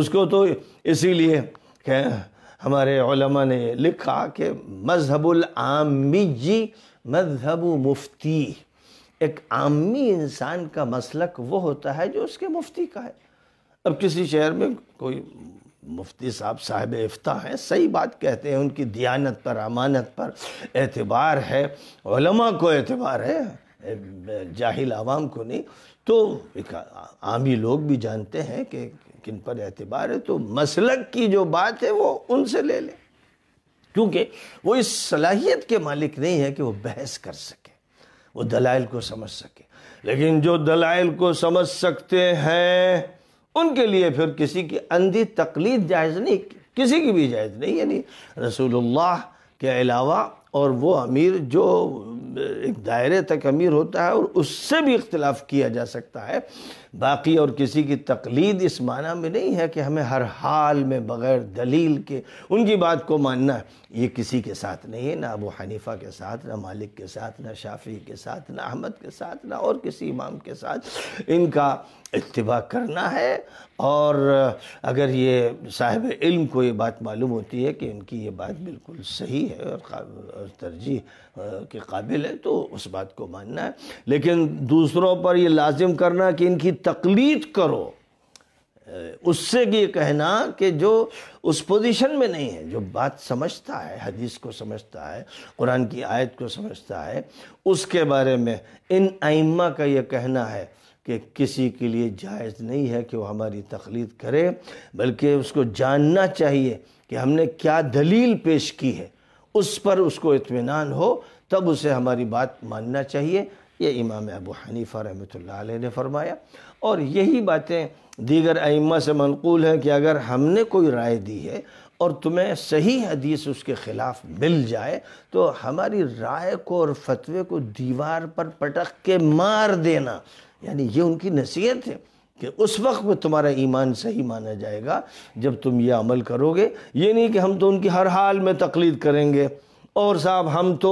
اس کو تو اسی لیے کہ ہمارے علماء نے لکھا کہ مذہب العامی جی مذہب مفتی ایک عامی انسان کا مسلک وہ ہوتا ہے جو اس کے مفتی کا ہے اب کسی شہر میں کوئی مفتی صاحب صاحب افتہ ہیں صحیح بات کہتے ہیں ان کی دیانت پر امانت پر اعتبار ہے علماء کو اعتبار ہے جاہل عوام کو نہیں تو عامی لوگ بھی جانتے ہیں کہ کن پر اعتبار ہے تو مسلک کی جو بات ہے وہ ان سے لے لیں کیونکہ وہ اس صلاحیت کے مالک نہیں ہے کہ وہ بحث کر سکے وہ دلائل کو سمجھ سکے لیکن جو دلائل کو سمجھ سکتے ہیں ان کے لیے پھر کسی کی اندھی تقلید جائز نہیں کسی کی بھی جائز نہیں یعنی رسول اللہ کے علاوہ اور وہ امیر جو ایک دائرے تک امیر ہوتا ہے اور اس سے بھی اختلاف کیا جا سکتا ہے باقی اور کسی کی تقلید اس معنی میں نہیں ہے کہ ہمیں ہر حال میں بغیر دلیل کے ان کی بات کو ماننا ہے یہ کسی کے ساتھ نہیں ہے نہ ابو حنیفہ کے ساتھ نہ مالک کے ساتھ نہ شافی کے ساتھ نہ احمد کے ساتھ نہ اور کسی امام کے ساتھ ان کا اتباع کرنا ہے اور اگر یہ صاحب علم کو یہ بات معلوم ہوتی ہے کہ ان کی یہ بات بالکل صحیح ہے اور ترجیح کے قابل ہے تو اس بات کو ماننا ہے لیکن دوسروں پر یہ لازم کرنا کہ ان کی تقلید کرو اس سے یہ کہنا کہ جو اس پوزیشن میں نہیں ہے جو بات سمجھتا ہے حدیث کو سمجھتا ہے قرآن کی آیت کو سمجھتا ہے اس کے بارے میں ان ائمہ کا یہ کہنا ہے کہ کسی کے لیے جائز نہیں ہے کہ وہ ہماری تخلیق کرے بلکہ اس کو جاننا چاہیے کہ ہم نے کیا دلیل پیش کی ہے اس پر اس کو اطمینان ہو تب اسے ہماری بات ماننا چاہیے یہ امام ابو حنیفہ رحمۃ اللہ علیہ نے فرمایا اور یہی باتیں دیگر ائمہ سے منقول ہے کہ اگر ہم نے کوئی رائے دی ہے اور تمہیں صحیح حدیث اس کے خلاف مل جائے تو ہماری رائے کو اور فتوے کو دیوار پر پٹک کے مار دینا یعنی یہ ان کی نصیحت ہے کہ اس وقت میں تمہارا ایمان صحیح مانا جائے گا جب تم یہ عمل کرو گے یہ نہیں کہ ہم تو ان کی ہر حال میں تقلید کریں گے اور صاحب ہم تو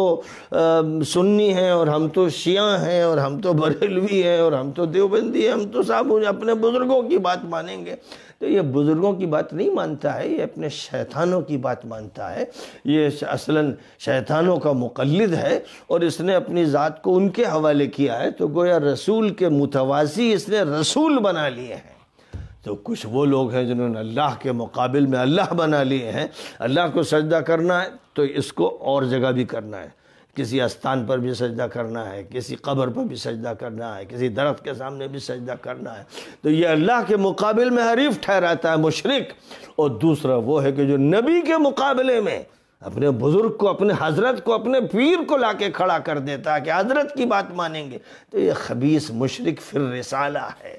سنی ہیں اور ہم تو شیعہ ہیں اور ہم تو بریلوی ہیں اور ہم تو دیوبندی ہیں ہم تو صاحب اپنے بزرگوں کی بات مانیں گے تو یہ بزرگوں کی بات نہیں مانتا ہے یہ اپنے شیطانوں کی بات مانتا ہے یہ اصلا شیطانوں کا مقلد ہے اور اس نے اپنی ذات کو ان کے حوالے کیا ہے تو گویا رسول کے متوازی اس نے رسول بنا لیے ہیں تو کچھ وہ لوگ ہیں جنہوں نے اللہ کے مقابل میں اللہ بنا لیے ہیں اللہ کو سجدہ کرنا ہے تو اس کو اور جگہ بھی کرنا ہے کسی استان پر بھی سجدہ کرنا ہے کسی قبر پر بھی سجدہ کرنا ہے کسی درخت کے سامنے بھی سجدہ کرنا ہے تو یہ اللہ کے مقابل میں حریف ٹھہراتا ہے مشرق اور دوسرا وہ ہے کہ جو نبی کے مقابلے میں اپنے بزرگ کو اپنے حضرت کو اپنے پیر کو لا کے کھڑا کر دیتا ہے کہ حضرت کی بات مانیں گے تو یہ خبیص مشرق رسالہ ہے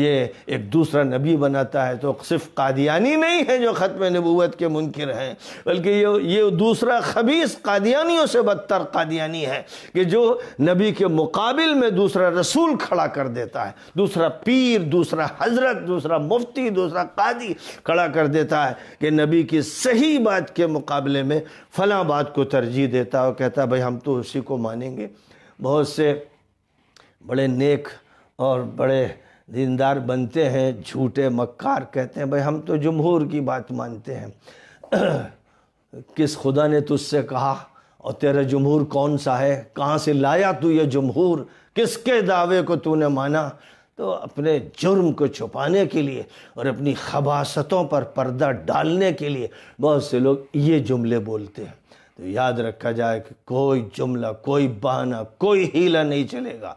یہ ایک دوسرا نبی بناتا ہے تو صرف قادیانی نہیں ہے جو ختم نبوت کے منکر ہیں بلکہ یہ یہ دوسرا خبیص قادیانیوں سے بدتر قادیانی ہے کہ جو نبی کے مقابل میں دوسرا رسول کھڑا کر دیتا ہے دوسرا پیر دوسرا حضرت دوسرا مفتی دوسرا قادی کھڑا کر دیتا ہے کہ نبی کی صحیح بات کے مقابلے میں میں فلاں بات کو ترجیح دیتا اور کہتا بھائی ہم تو اسی کو مانیں گے بہت سے بڑے نیک اور بڑے دیندار بنتے ہیں جھوٹے مکار کہتے ہیں بھائی ہم تو جمہور کی بات مانتے ہیں کس خدا نے تجھ سے کہا اور تیرا جمہور کون سا ہے کہاں سے لایا تو یہ جمہور کس کے دعوے کو تو نے مانا تو اپنے جرم کو چھپانے کے لیے اور اپنی خباستوں پر پردہ ڈالنے کے لیے بہت سے لوگ یہ جملے بولتے ہیں تو یاد رکھا جائے کہ کوئی جملہ کوئی بہانہ کوئی ہیلا نہیں چلے گا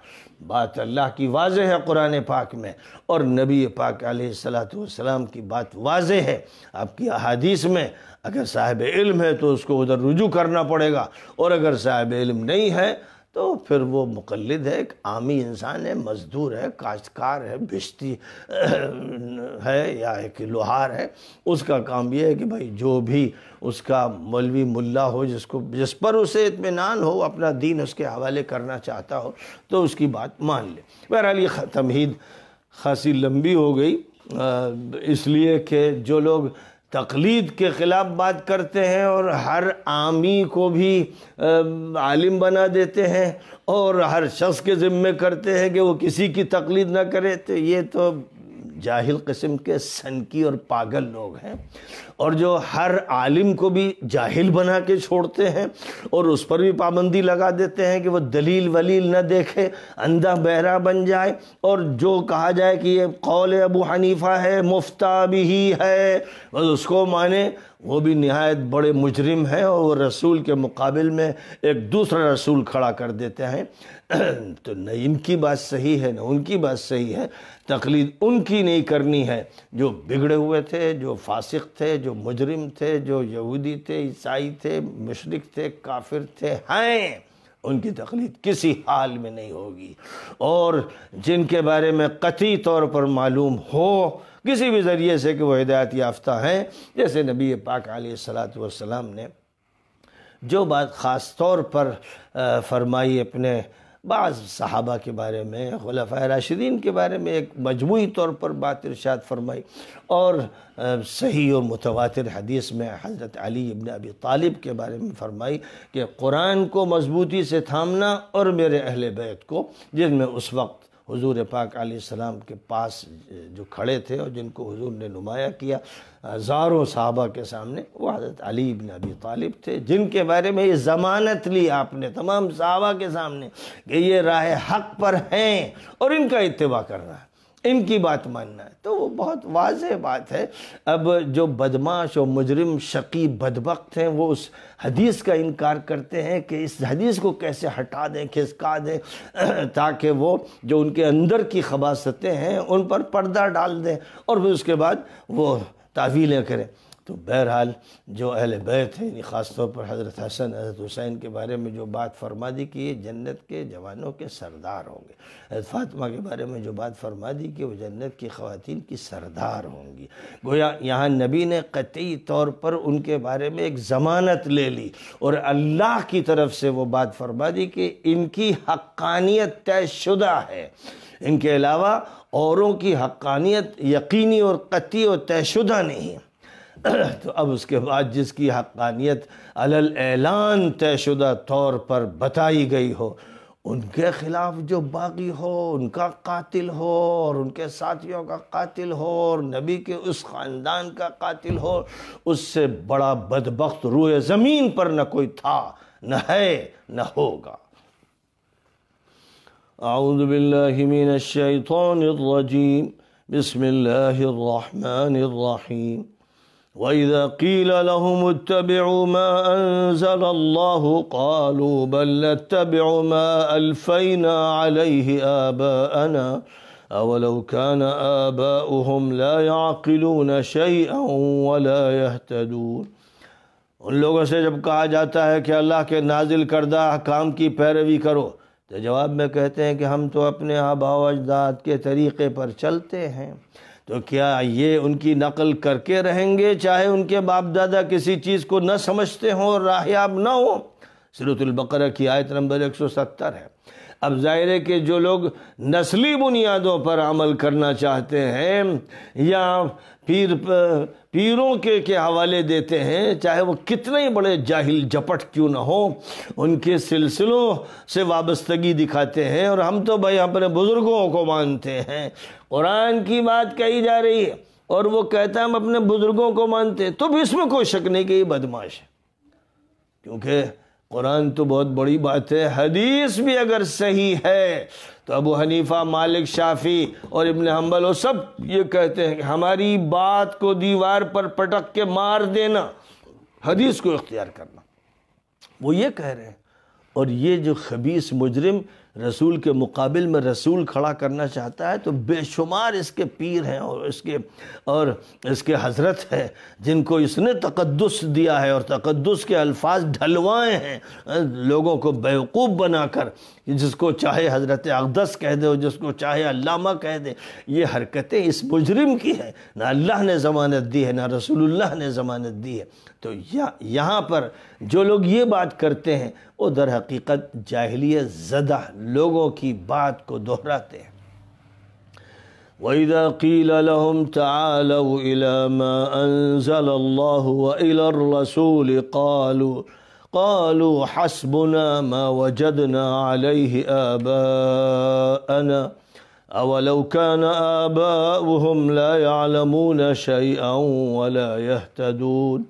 بات اللہ کی واضح ہے قرآن پاک میں اور نبی پاک علیہ السلام والسلام کی بات واضح ہے آپ کی احادیث میں اگر صاحب علم ہے تو اس کو ادھر رجوع کرنا پڑے گا اور اگر صاحب علم نہیں ہے تو پھر وہ مقلد ہے ایک عامی انسان ہے مزدور ہے کاشتکار ہے بشتی <clears throat> ہے یا ایک لوہار ہے اس کا کام یہ ہے کہ بھائی جو بھی اس کا مولوی ملا ہو جس کو جس پر اسے اطمینان ہو اپنا دین اس کے حوالے کرنا چاہتا ہو تو اس کی بات مان لے بہرحال یہ تمہید خاصی لمبی ہو گئی اس لیے کہ جو لوگ تقلید کے خلاف بات کرتے ہیں اور ہر عامی کو بھی عالم بنا دیتے ہیں اور ہر شخص کے ذمے کرتے ہیں کہ وہ کسی کی تقلید نہ کرے تو یہ تو جاہل قسم کے سنکی اور پاگل لوگ ہیں اور جو ہر عالم کو بھی جاہل بنا کے چھوڑتے ہیں اور اس پر بھی پابندی لگا دیتے ہیں کہ وہ دلیل ولیل نہ دیکھے اندھا بہرا بن جائے اور جو کہا جائے کہ یہ قول ابو حنیفہ ہے مفتا ہی ہے بس اس کو مانے وہ بھی نہایت بڑے مجرم ہیں اور وہ رسول کے مقابل میں ایک دوسرا رسول کھڑا کر دیتے ہیں <clears throat> تو نہ ان کی بات صحیح ہے نہ ان کی بات صحیح ہے تقلید ان کی نہیں کرنی ہے جو بگڑے ہوئے تھے جو فاسق تھے جو مجرم تھے جو یہودی تھے عیسائی تھے مشرق تھے کافر تھے ہیں ان کی تقلید کسی حال میں نہیں ہوگی اور جن کے بارے میں قطعی طور پر معلوم ہو کسی بھی ذریعے سے کہ وہ ہدایت یافتہ ہیں جیسے نبی پاک علیہ السلاۃ والسلام نے جو بات خاص طور پر فرمائی اپنے بعض صحابہ کے بارے میں غلف راشدین کے بارے میں ایک مجموعی طور پر بات ارشاد فرمائی اور صحیح اور متواتر حدیث میں حضرت علی ابن ابی طالب کے بارے میں فرمائی کہ قرآن کو مضبوطی سے تھامنا اور میرے اہل بیت کو جن میں اس وقت حضور پاک علیہ السلام کے پاس جو کھڑے تھے اور جن کو حضور نے نمایاں کیا ہزاروں صحابہ کے سامنے وہ حضرت علی بن عبی طالب تھے جن کے بارے میں یہ ضمانت لی آپ نے تمام صحابہ کے سامنے کہ یہ راہ حق پر ہیں اور ان کا اتباع کر رہا ہے ان کی بات ماننا ہے تو وہ بہت واضح بات ہے اب جو بدماش و مجرم شقی بدبخت ہیں وہ اس حدیث کا انکار کرتے ہیں کہ اس حدیث کو کیسے ہٹا دیں کھسکا دیں <clears throat> تاکہ وہ جو ان کے اندر کی خباستیں ہیں ان پر پردہ ڈال دیں اور پھر اس کے بعد وہ تعویلیں کریں تو بہرحال جو اہل بیت ہیں یعنی خاص طور پر حضرت حسن حضرت حسین کے بارے میں جو بات فرما دی کہ یہ جنت کے جوانوں کے سردار ہوں گے حضرت فاطمہ کے بارے میں جو بات فرما دی کہ وہ جنت کی خواتین کی سردار ہوں گی گویا یہاں نبی نے قطعی طور پر ان کے بارے میں ایک ضمانت لے لی اور اللہ کی طرف سے وہ بات فرما دی کہ ان کی حقانیت طے شدہ ہے ان کے علاوہ اوروں کی حقانیت یقینی اور قطعی اور طے شدہ نہیں تو اب اس کے بعد جس کی حقانیت اعلان طے شدہ طور پر بتائی گئی ہو ان کے خلاف جو باغی ہو ان کا قاتل ہو اور ان کے ساتھیوں کا قاتل ہو اور نبی کے اس خاندان کا قاتل ہو اس سے بڑا بدبخت روئے زمین پر نہ کوئی تھا نہ ہے نہ ہوگا اعوذ باللہ من الشیطان الرجیم بسم اللہ الرحمن الرحیم وإذا قيل لهم اتبعوا ما أنزل الله قالوا بل نتبع ما ألفينا عليه آباءنا أولو كان آباؤهم لا يعقلون شيئا ولا يهتدون ان لوگوں سے جب کہا جاتا ہے کہ اللہ کے نازل کردہ احکام کی پیروی کرو تو جواب میں کہتے ہیں کہ ہم تو اپنے آبا اجداد کے طریقے پر چلتے ہیں تو کیا یہ ان کی نقل کر کے رہیں گے چاہے ان کے باپ دادا کسی چیز کو نہ سمجھتے ہوں اور راہیاب نہ ہوں سرط البقرہ کی آیت نمبر ایک سو ستر ہے اب ظاہر ہے کہ جو لوگ نسلی بنیادوں پر عمل کرنا چاہتے ہیں یا پیر پیروں کے حوالے دیتے ہیں چاہے وہ کتنے بڑے جاہل جپٹ کیوں نہ ہوں ان کے سلسلوں سے وابستگی دکھاتے ہیں اور ہم تو بھائی اپنے بزرگوں کو مانتے ہیں قرآن کی بات کہی جا رہی ہے اور وہ کہتا ہے ہم اپنے بزرگوں کو مانتے ہیں تو بھی اس میں کوئی شک نہیں کہ یہ بدماش ہے کیونکہ قرآن تو بہت بڑی بات ہے حدیث بھی اگر صحیح ہے تو ابو حنیفہ مالک شافی اور ابن حنبل وہ سب یہ کہتے ہیں کہ ہماری بات کو دیوار پر پٹک کے مار دینا حدیث کو اختیار کرنا وہ یہ کہہ رہے ہیں اور یہ جو خبیص مجرم رسول کے مقابل میں رسول کھڑا کرنا چاہتا ہے تو بے شمار اس کے پیر ہیں اور اس کے اور اس کے حضرت ہے جن کو اس نے تقدس دیا ہے اور تقدس کے الفاظ ڈھلوائے ہیں لوگوں کو بیوقوف بنا کر جس کو چاہے حضرت اقدس کہہ دے اور جس کو چاہے علامہ کہہ دے یہ حرکتیں اس مجرم کی ہیں نہ اللہ نے ضمانت دی ہے نہ رسول اللہ نے ضمانت دی ہے تو یہاں پر جو لوگ یہ بات کرتے ہیں وہ در حقیقت جاہلیت زدہ لوگوں کی بات کو دہراتے ہیں وإذا قيل لهم تعالوا إلى ما أنزل الله وإلى الرسول قالوا قالوا حسبنا ما وجدنا عليه آباءنا أولو كان آباؤهم لا يعلمون شيئا ولا يهتدون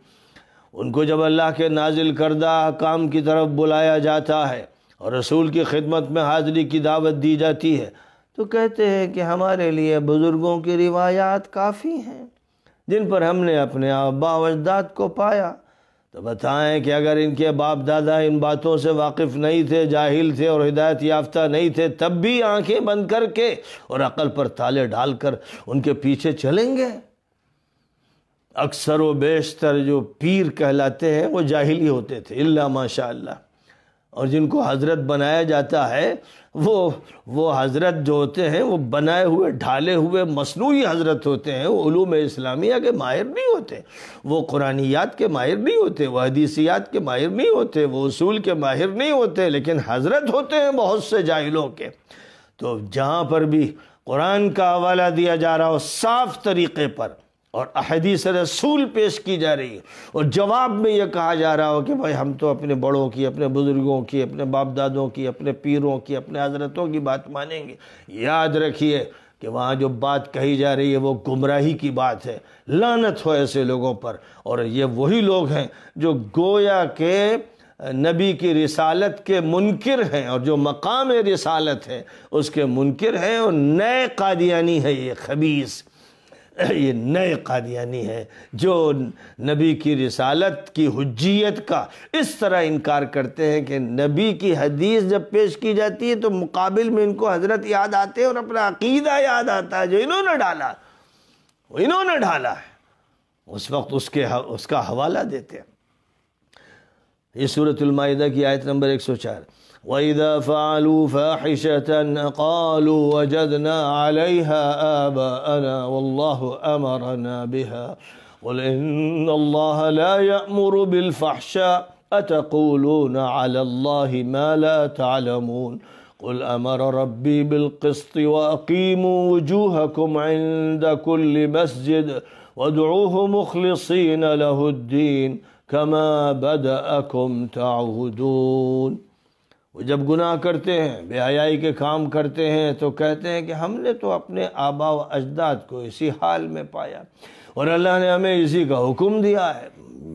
ان کو جب اللہ کے نازل کردہ حکام کی طرف بلایا جاتا ہے اور رسول کی خدمت میں حاضری کی دعوت دی جاتی ہے تو کہتے ہیں کہ ہمارے لیے بزرگوں کی روایات کافی ہیں جن پر ہم نے اپنے آبا و اجداد کو پایا تو بتائیں کہ اگر ان کے باپ دادا ان باتوں سے واقف نہیں تھے جاہل تھے اور ہدایت یافتہ نہیں تھے تب بھی آنکھیں بند کر کے اور عقل پر تالے ڈال کر ان کے پیچھے چلیں گے اکثر و بیشتر جو پیر کہلاتے ہیں وہ جاہلی ہوتے تھے اللہ ماشاء اللہ اور جن کو حضرت بنایا جاتا ہے وہ وہ حضرت جو ہوتے ہیں وہ بنائے ہوئے ڈھالے ہوئے مصنوعی حضرت ہوتے ہیں وہ علوم اسلامیہ کے ماہر نہیں ہوتے وہ قرآنیات کے ماہر نہیں ہوتے وہ حدیثیات کے ماہر نہیں ہوتے وہ اصول کے ماہر نہیں ہوتے لیکن حضرت ہوتے ہیں بہت سے جاہلوں کے تو جہاں پر بھی قرآن کا حوالہ دیا جا رہا ہو صاف طریقے پر اور احادیث رسول پیش کی جا رہی ہے اور جواب میں یہ کہا جا رہا ہو کہ بھائی ہم تو اپنے بڑوں کی اپنے بزرگوں کی اپنے باپ دادوں کی اپنے پیروں کی اپنے حضرتوں کی بات مانیں گے یاد رکھیے کہ وہاں جو بات کہی جا رہی ہے وہ گمراہی کی بات ہے لانت ہو ایسے لوگوں پر اور یہ وہی لوگ ہیں جو گویا کے نبی کی رسالت کے منکر ہیں اور جو مقام رسالت ہے اس کے منکر ہیں اور نئے قادیانی ہے یہ خبیص یہ نئے قادیانی ہیں جو نبی کی رسالت کی حجیت کا اس طرح انکار کرتے ہیں کہ نبی کی حدیث جب پیش کی جاتی ہے تو مقابل میں ان کو حضرت یاد آتے ہیں اور اپنا عقیدہ یاد آتا ہے جو انہوں نے ڈالا انہوں نے ڈالا اس وقت اس کے اس کا حوالہ دیتے ہیں یہ سورت المائدہ کی آیت نمبر ایک سو چار وإذا فعلوا فاحشة قالوا وجدنا عليها آباءنا والله أمرنا بها قل إن الله لا يأمر بالفحشاء أتقولون على الله ما لا تعلمون قل أمر ربي بالقسط وأقيموا وجوهكم عند كل مسجد وادعوه مخلصين له الدين كما بدأكم تعودون وہ جب گناہ کرتے ہیں بے آیائی کے کام کرتے ہیں تو کہتے ہیں کہ ہم نے تو اپنے آبا و اجداد کو اسی حال میں پایا اور اللہ نے ہمیں اسی کا حکم دیا ہے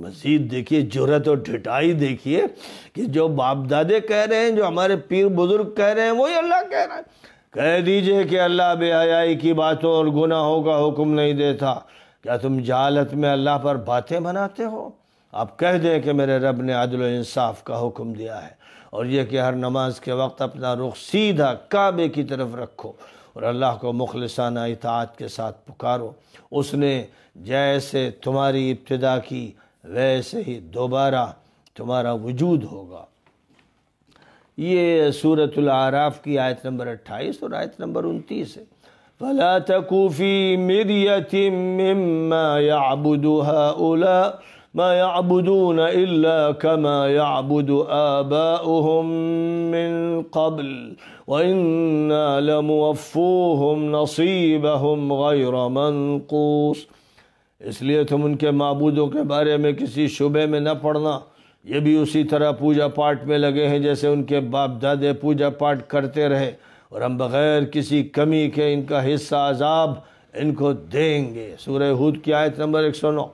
مزید دیکھیے جرت اور ڈھٹائی دیکھیے کہ جو باپ دادے کہہ رہے ہیں جو ہمارے پیر بزرگ کہہ رہے ہیں وہی اللہ کہہ رہا ہے کہہ دیجئے کہ اللہ بے حیائی کی باتوں اور گناہوں کا حکم نہیں دیتا کیا تم جالت میں اللہ پر باتیں بناتے ہو آپ کہہ دیں کہ میرے رب نے عدل و انصاف کا حکم دیا ہے اور یہ کہ ہر نماز کے وقت اپنا رخ سیدھا کعبے کی طرف رکھو اور اللہ کو مخلصانہ اطاعت کے ساتھ پکارو اس نے جیسے تمہاری ابتدا کی ویسے ہی دوبارہ تمہارا وجود ہوگا یہ سورت العراف کی آیت نمبر اٹھائیس اور آیت نمبر انتیس ہے فَلَا تَكُو فِي مِرْيَةٍ ابود ما يعبدون إلا كما يعبد آباؤهم من قبل وإنا لموفوهم نصيبهم غير منقوص इसलिए तुम उनके मबूदों के बारे में किसी शुबे में न पड़ना ये भी उसी तरह पूजा पाठ में लगे हैं जैसे उनके बाप दादे पूजा पाठ करते रहे और हम बग़ैर किसी कमी के इनका हिस्सा अजाब इनको देंगे सूर्य हूद की आयत नंबर एक सौ नौ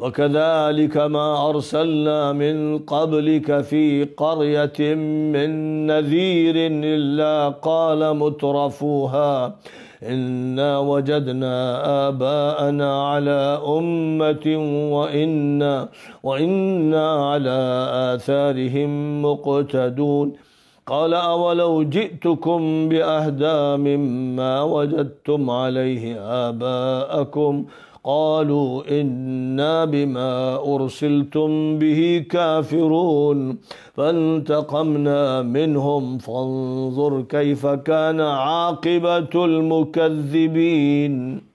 وكذلك ما أرسلنا من قبلك في قرية من نذير إلا قال مترفوها إنا وجدنا آباءنا على أمة وإنا وإنا على آثارهم مقتدون قال أولو جئتكم بأهدى مما وجدتم عليه آباءكم ۖ قالوا إنا بما أرسلتم به كافرون فانتقمنا منهم فانظر كيف كان عاقبة المكذبين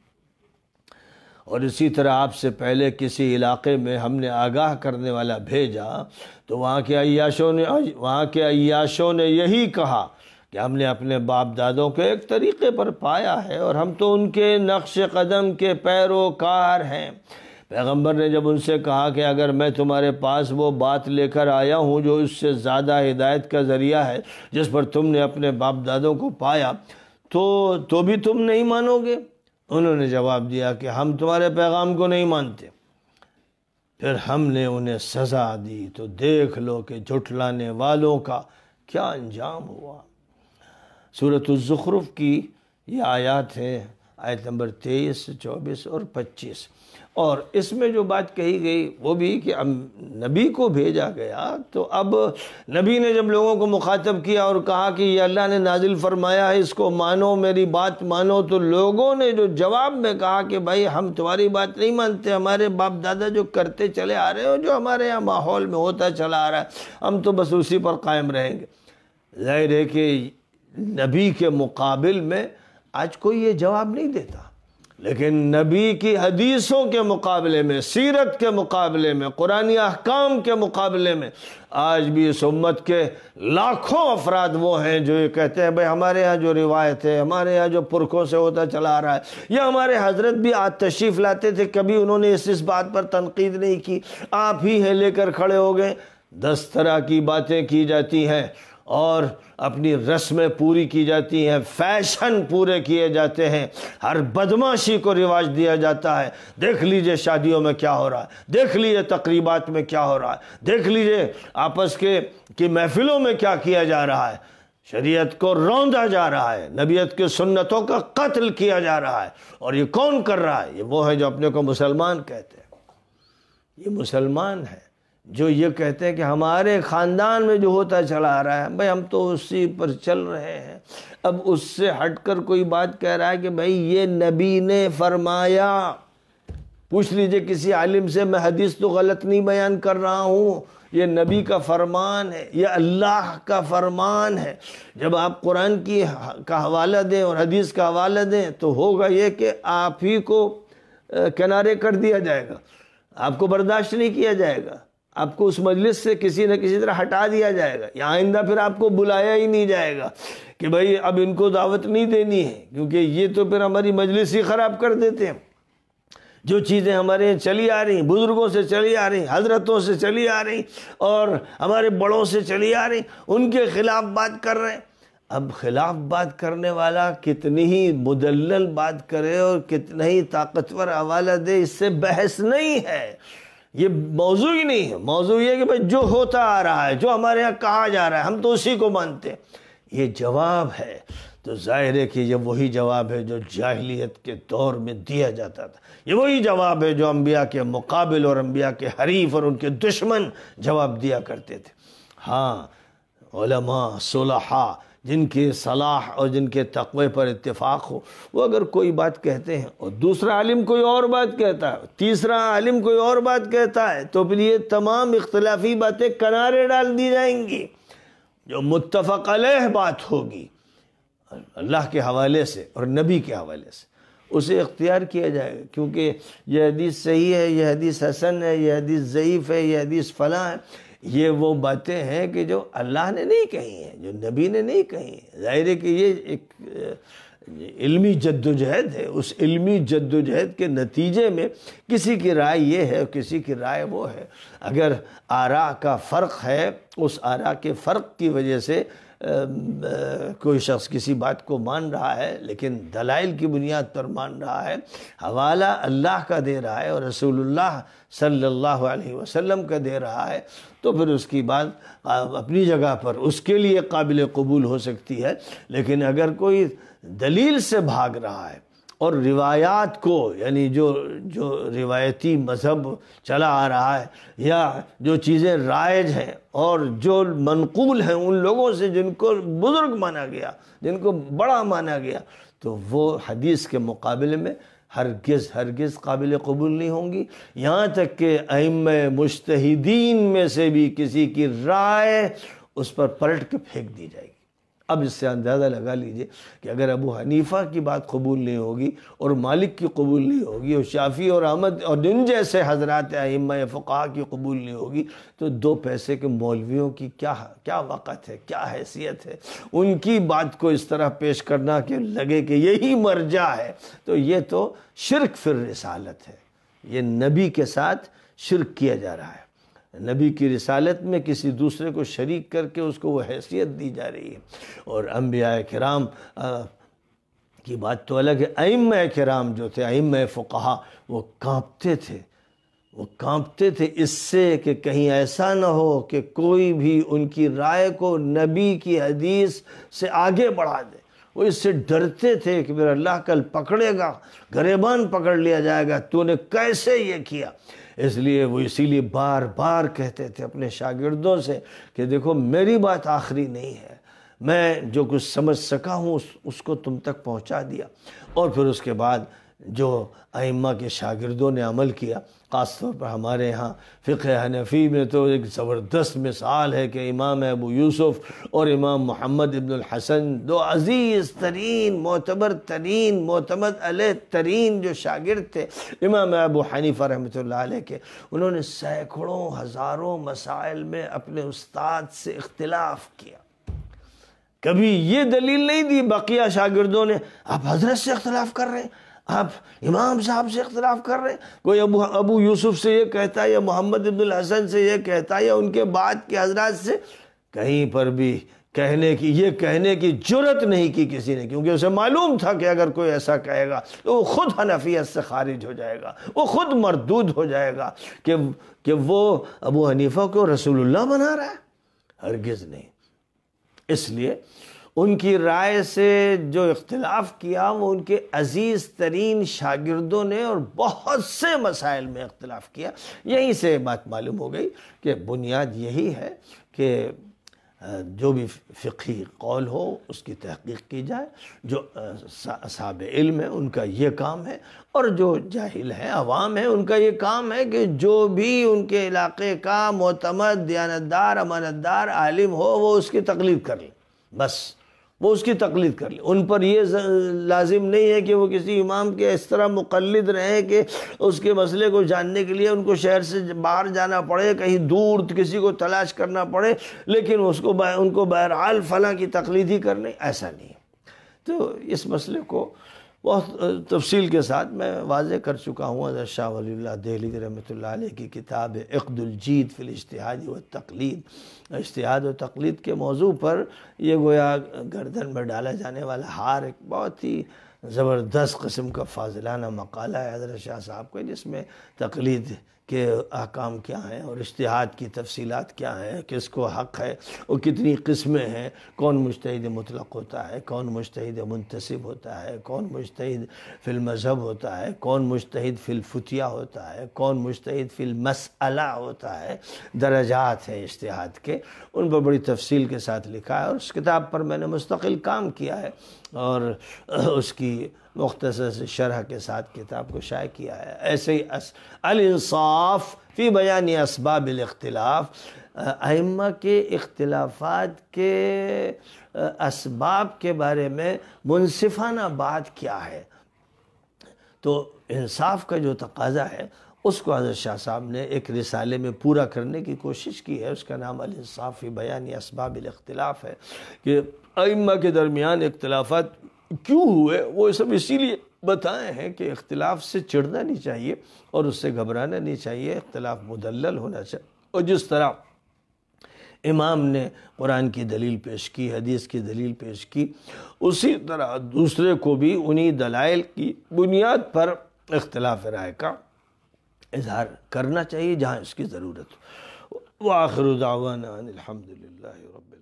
और इसी तरह आपसे पहले किसी इलाके में हमने आगाह करने वाला भेजा तो वहाँ के अयाशों ने वहाँ के अयाशों ने यही कहा کہ ہم نے اپنے باپ دادوں کے ایک طریقے پر پایا ہے اور ہم تو ان کے نقش قدم کے پیروکار ہیں پیغمبر نے جب ان سے کہا کہ اگر میں تمہارے پاس وہ بات لے کر آیا ہوں جو اس سے زیادہ ہدایت کا ذریعہ ہے جس پر تم نے اپنے باپ دادوں کو پایا تو تو بھی تم نہیں مانو گے انہوں نے جواب دیا کہ ہم تمہارے پیغام کو نہیں مانتے پھر ہم نے انہیں سزا دی تو دیکھ لو کہ جھٹلانے والوں کا کیا انجام ہوا صورت الزخرف کی یہ آیات ہیں آیت نمبر تیئیس چوبیس اور پچیس اور اس میں جو بات کہی گئی وہ بھی کہ اب نبی کو بھیجا گیا تو اب نبی نے جب لوگوں کو مخاطب کیا اور کہا کہ یہ اللہ نے نازل فرمایا ہے اس کو مانو میری بات مانو تو لوگوں نے جو جواب میں کہا کہ بھائی ہم تمہاری بات نہیں مانتے ہمارے باپ دادا جو کرتے چلے آ رہے ہیں جو ہمارے یہاں ماحول میں ہوتا چلا آ رہا ہے ہم تو بس اسی پر قائم رہیں گے ظاہر ہے کہ نبی کے مقابل میں آج کوئی یہ جواب نہیں دیتا لیکن نبی کی حدیثوں کے مقابلے میں سیرت کے مقابلے میں قرآن احکام کے مقابلے میں آج بھی اس امت کے لاکھوں افراد وہ ہیں جو یہ کہتے ہیں بھائی ہمارے ہاں جو روایت ہے ہمارے ہاں جو پرکھوں سے ہوتا چلا آ رہا ہے یا ہمارے حضرت بھی آج تشریف لاتے تھے کبھی انہوں نے اس اس بات پر تنقید نہیں کی آپ ہی ہے لے کر کھڑے ہو گئے دس طرح کی باتیں کی جاتی ہیں اور اپنی رسمیں پوری کی جاتی ہیں فیشن پورے کیے جاتے ہیں ہر بدماشی کو رواج دیا جاتا ہے دیکھ لیجئے شادیوں میں کیا ہو رہا ہے دیکھ لیجئے تقریبات میں کیا ہو رہا ہے دیکھ لیجئے آپس کے کی محفلوں میں کیا کیا جا رہا ہے شریعت کو روندا جا رہا ہے نبیت کی سنتوں کا قتل کیا جا رہا ہے اور یہ کون کر رہا ہے یہ وہ ہے جو اپنے کو مسلمان کہتے ہیں یہ مسلمان ہے جو یہ کہتے ہیں کہ ہمارے خاندان میں جو ہوتا چلا آ رہا ہے بھائی ہم تو اسی پر چل رہے ہیں اب اس سے ہٹ کر کوئی بات کہہ رہا ہے کہ بھائی یہ نبی نے فرمایا پوچھ لیجئے کسی عالم سے میں حدیث تو غلط نہیں بیان کر رہا ہوں یہ نبی کا فرمان ہے یہ اللہ کا فرمان ہے جب آپ قرآن کی کا حوالہ دیں اور حدیث کا حوالہ دیں تو ہوگا یہ کہ آپ ہی کو کنارے کر دیا جائے گا آپ کو برداشت نہیں کیا جائے گا آپ کو اس مجلس سے کسی نہ کسی طرح ہٹا دیا جائے گا یا آئندہ پھر آپ کو بلایا ہی نہیں جائے گا کہ بھائی اب ان کو دعوت نہیں دینی ہے کیونکہ یہ تو پھر ہماری مجلس ہی خراب کر دیتے ہیں جو چیزیں ہمارے یہاں چلی آ رہی ہیں بزرگوں سے چلی آ رہی ہیں حضرتوں سے چلی آ رہی اور ہمارے بڑوں سے چلی آ رہی ان کے خلاف بات کر رہے ہیں اب خلاف بات کرنے والا کتنی ہی مدلل بات کرے اور کتنا ہی طاقتور حوالہ دے اس سے بحث نہیں ہے یہ موضوع ہی نہیں ہے موضوع یہ کہ بھائی جو ہوتا آ رہا ہے جو ہمارے یہاں کہا جا رہا ہے ہم تو اسی کو مانتے ہیں یہ جواب ہے تو ظاہر ہے کہ یہ وہی جواب ہے جو جاہلیت کے دور میں دیا جاتا تھا یہ وہی جواب ہے جو انبیاء کے مقابل اور انبیاء کے حریف اور ان کے دشمن جواب دیا کرتے تھے ہاں علماء صلحاء جن کے صلاح اور جن کے تقوی پر اتفاق ہو وہ اگر کوئی بات کہتے ہیں اور دوسرا عالم کوئی اور بات کہتا ہے تیسرا عالم کوئی اور بات کہتا ہے تو پھر یہ تمام اختلافی باتیں کنارے ڈال دی جائیں گی جو متفق علیہ بات ہوگی اللہ کے حوالے سے اور نبی کے حوالے سے اسے اختیار کیا جائے گا کیونکہ یہ حدیث صحیح ہے یہ حدیث حسن ہے یہ حدیث ضعیف ہے یہ حدیث فلاں ہے یہ وہ باتیں ہیں کہ جو اللہ نے نہیں کہی ہیں جو نبی نے نہیں کہی ہیں ظاہر ہے کہ یہ ایک علمی جد و جہد ہے اس علمی جد و جہد کے نتیجے میں کسی کی رائے یہ ہے کسی کی رائے وہ ہے اگر آرا کا فرق ہے اس آرا کے فرق کی وجہ سے کوئی شخص کسی بات کو مان رہا ہے لیکن دلائل کی بنیاد پر مان رہا ہے حوالہ اللہ کا دے رہا ہے اور رسول اللہ صلی اللہ علیہ وسلم کا دے رہا ہے تو پھر اس کی بات اپنی جگہ پر اس کے لیے قابل قبول ہو سکتی ہے لیکن اگر کوئی دلیل سے بھاگ رہا ہے اور روایات کو یعنی جو جو روایتی مذہب چلا آ رہا ہے یا جو چیزیں رائج ہیں اور جو منقول ہیں ان لوگوں سے جن کو بزرگ مانا گیا جن کو بڑا مانا گیا تو وہ حدیث کے مقابلے میں ہرگز ہرگز قابل قبول نہیں ہوں گی یہاں تک کہ اہم مشتحدین میں سے بھی کسی کی رائے اس پر پلٹ کے پھینک دی جائے گی اب اس سے اندازہ لگا لیجئے کہ اگر ابو حنیفہ کی بات قبول نہیں ہوگی اور مالک کی قبول نہیں ہوگی اور شافی اور احمد اور جن جیسے حضرات اہمہ فقہ کی قبول نہیں ہوگی تو دو پیسے کے مولویوں کی کیا کیا وقت ہے کیا حیثیت ہے ان کی بات کو اس طرح پیش کرنا کہ لگے کہ یہی مرجع ہے تو یہ تو شرک فر رسالت ہے یہ نبی کے ساتھ شرک کیا جا رہا ہے نبی کی رسالت میں کسی دوسرے کو شریک کر کے اس کو وہ حیثیت دی جا رہی ہے اور انبیاء کرام کی بات تو الگ ہے ایم کرام جو تھے ایم فقہا وہ کانپتے تھے وہ کانپتے تھے اس سے کہ کہیں ایسا نہ ہو کہ کوئی بھی ان کی رائے کو نبی کی حدیث سے آگے بڑھا دے وہ اس سے ڈرتے تھے کہ میرا اللہ کل پکڑے گا گریبان پکڑ لیا جائے گا تو نے کیسے یہ کیا اس لیے وہ اسی لیے بار بار کہتے تھے اپنے شاگردوں سے کہ دیکھو میری بات آخری نہیں ہے میں جو کچھ سمجھ سکا ہوں اس اس کو تم تک پہنچا دیا اور پھر اس کے بعد جو ائمہ کے شاگردوں نے عمل کیا خاص طور پر ہمارے ہاں فقہ حنفی میں تو ایک زبردست مثال ہے کہ امام ابو یوسف اور امام محمد ابن الحسن دو عزیز ترین معتبر ترین معتمد علیہ ترین جو شاگرد تھے امام ابو حنیف رحمۃ اللہ علیہ کے انہوں نے سینکڑوں ہزاروں مسائل میں اپنے استاد سے اختلاف کیا کبھی یہ دلیل نہیں دی بقیہ شاگردوں نے آپ حضرت سے اختلاف کر رہے ہیں آپ امام صاحب سے اختلاف کر رہے ہیں کوئی ابو ابو یوسف سے یہ کہتا ہے یا محمد الحسن سے یہ کہتا ہے یا ان کے بعد کے حضرات سے کہیں پر بھی کہنے کی یہ کہنے کی جرت نہیں کی کسی نے کیونکہ اسے معلوم تھا کہ اگر کوئی ایسا کہے گا تو وہ خود حنفیت سے خارج ہو جائے گا وہ خود مردود ہو جائے گا کہ کہ وہ ابو حنیفہ کو رسول اللہ بنا رہا ہے ہرگز نہیں اس لیے ان کی رائے سے جو اختلاف کیا وہ ان کے عزیز ترین شاگردوں نے اور بہت سے مسائل میں اختلاف کیا یہیں سے بات معلوم ہو گئی کہ بنیاد یہی ہے کہ جو بھی فقی قول ہو اس کی تحقیق کی جائے جو اصحاب علم ہے ان کا یہ کام ہے اور جو جاہل ہیں عوام ہیں ان کا یہ کام ہے کہ جو بھی ان کے علاقے کا معتمد دیانتدار امانتدار عالم ہو وہ اس کی تقلید کر لیں بس وہ اس کی تقلید کر لیں ان پر یہ لازم نہیں ہے کہ وہ کسی امام کے اس طرح مقلد رہیں کہ اس کے مسئلے کو جاننے کے لیے ان کو شہر سے باہر جانا پڑے کہیں دور کسی کو تلاش کرنا پڑے لیکن اس کو ان کو بہرحال فلاں کی تقلید ہی کرنے ایسا نہیں تو اس مسئلے کو بہت تفصیل کے ساتھ میں واضح کر چکا ہوں حضرت شاہ ولی اللہ دہلی رحمۃ اللہ علیہ کی کتاب اقد عقد الجید فی الشت و تقلید اشتہاد و تقلید کے موضوع پر یہ گویا گردن میں ڈالا جانے والا ہار ایک بہت ہی زبردست قسم کا فاضلانہ مقالہ ہے حضرت شاہ صاحب کو جس میں تقلید کہ احکام کیا ہیں اور اشتہاد کی تفصیلات کیا ہیں کس کو حق ہے اور کتنی قسمیں ہیں کون مشتہد مطلق ہوتا ہے کون مشتہد منتصب ہوتا ہے کون مشتہد فی المذہب ہوتا ہے کون فی الفتیہ ہوتا ہے کون مشتہد فی المسئلہ ہوتا ہے درجات ہیں اشتہاد کے ان پر بڑی تفصیل کے ساتھ لکھا ہے اور اس کتاب پر میں نے مستقل کام کیا ہے اور اس کی مختصر شرح کے ساتھ کتاب کو شائع کیا ہے ایسے ہی الانصاف فی بیان اسباب الاختلاف ائمہ کے اختلافات کے اسباب کے بارے میں منصفانہ بات کیا ہے تو انصاف کا جو تقاضہ ہے اس کو حضرت شاہ صاحب نے ایک رسالے میں پورا کرنے کی کوشش کی ہے اس کا نام النصافی بیانی اسباب الاختلاف ہے کہ ائمہ کے درمیان اختلافات کیوں ہوئے وہ سب اسی لیے بتائے ہیں کہ اختلاف سے چڑھنا نہیں چاہیے اور اس سے گھبرانا نہیں چاہیے اختلاف مدلل ہونا چاہیے اور جس طرح امام نے قرآن کی دلیل پیش کی حدیث کی دلیل پیش کی اسی طرح دوسرے کو بھی انہی دلائل کی بنیاد پر اختلاف رائے کا اظہار کرنا چاہیے جہاں اس کی ضرورت ہو وآخر دعوانا الحمدللہ رب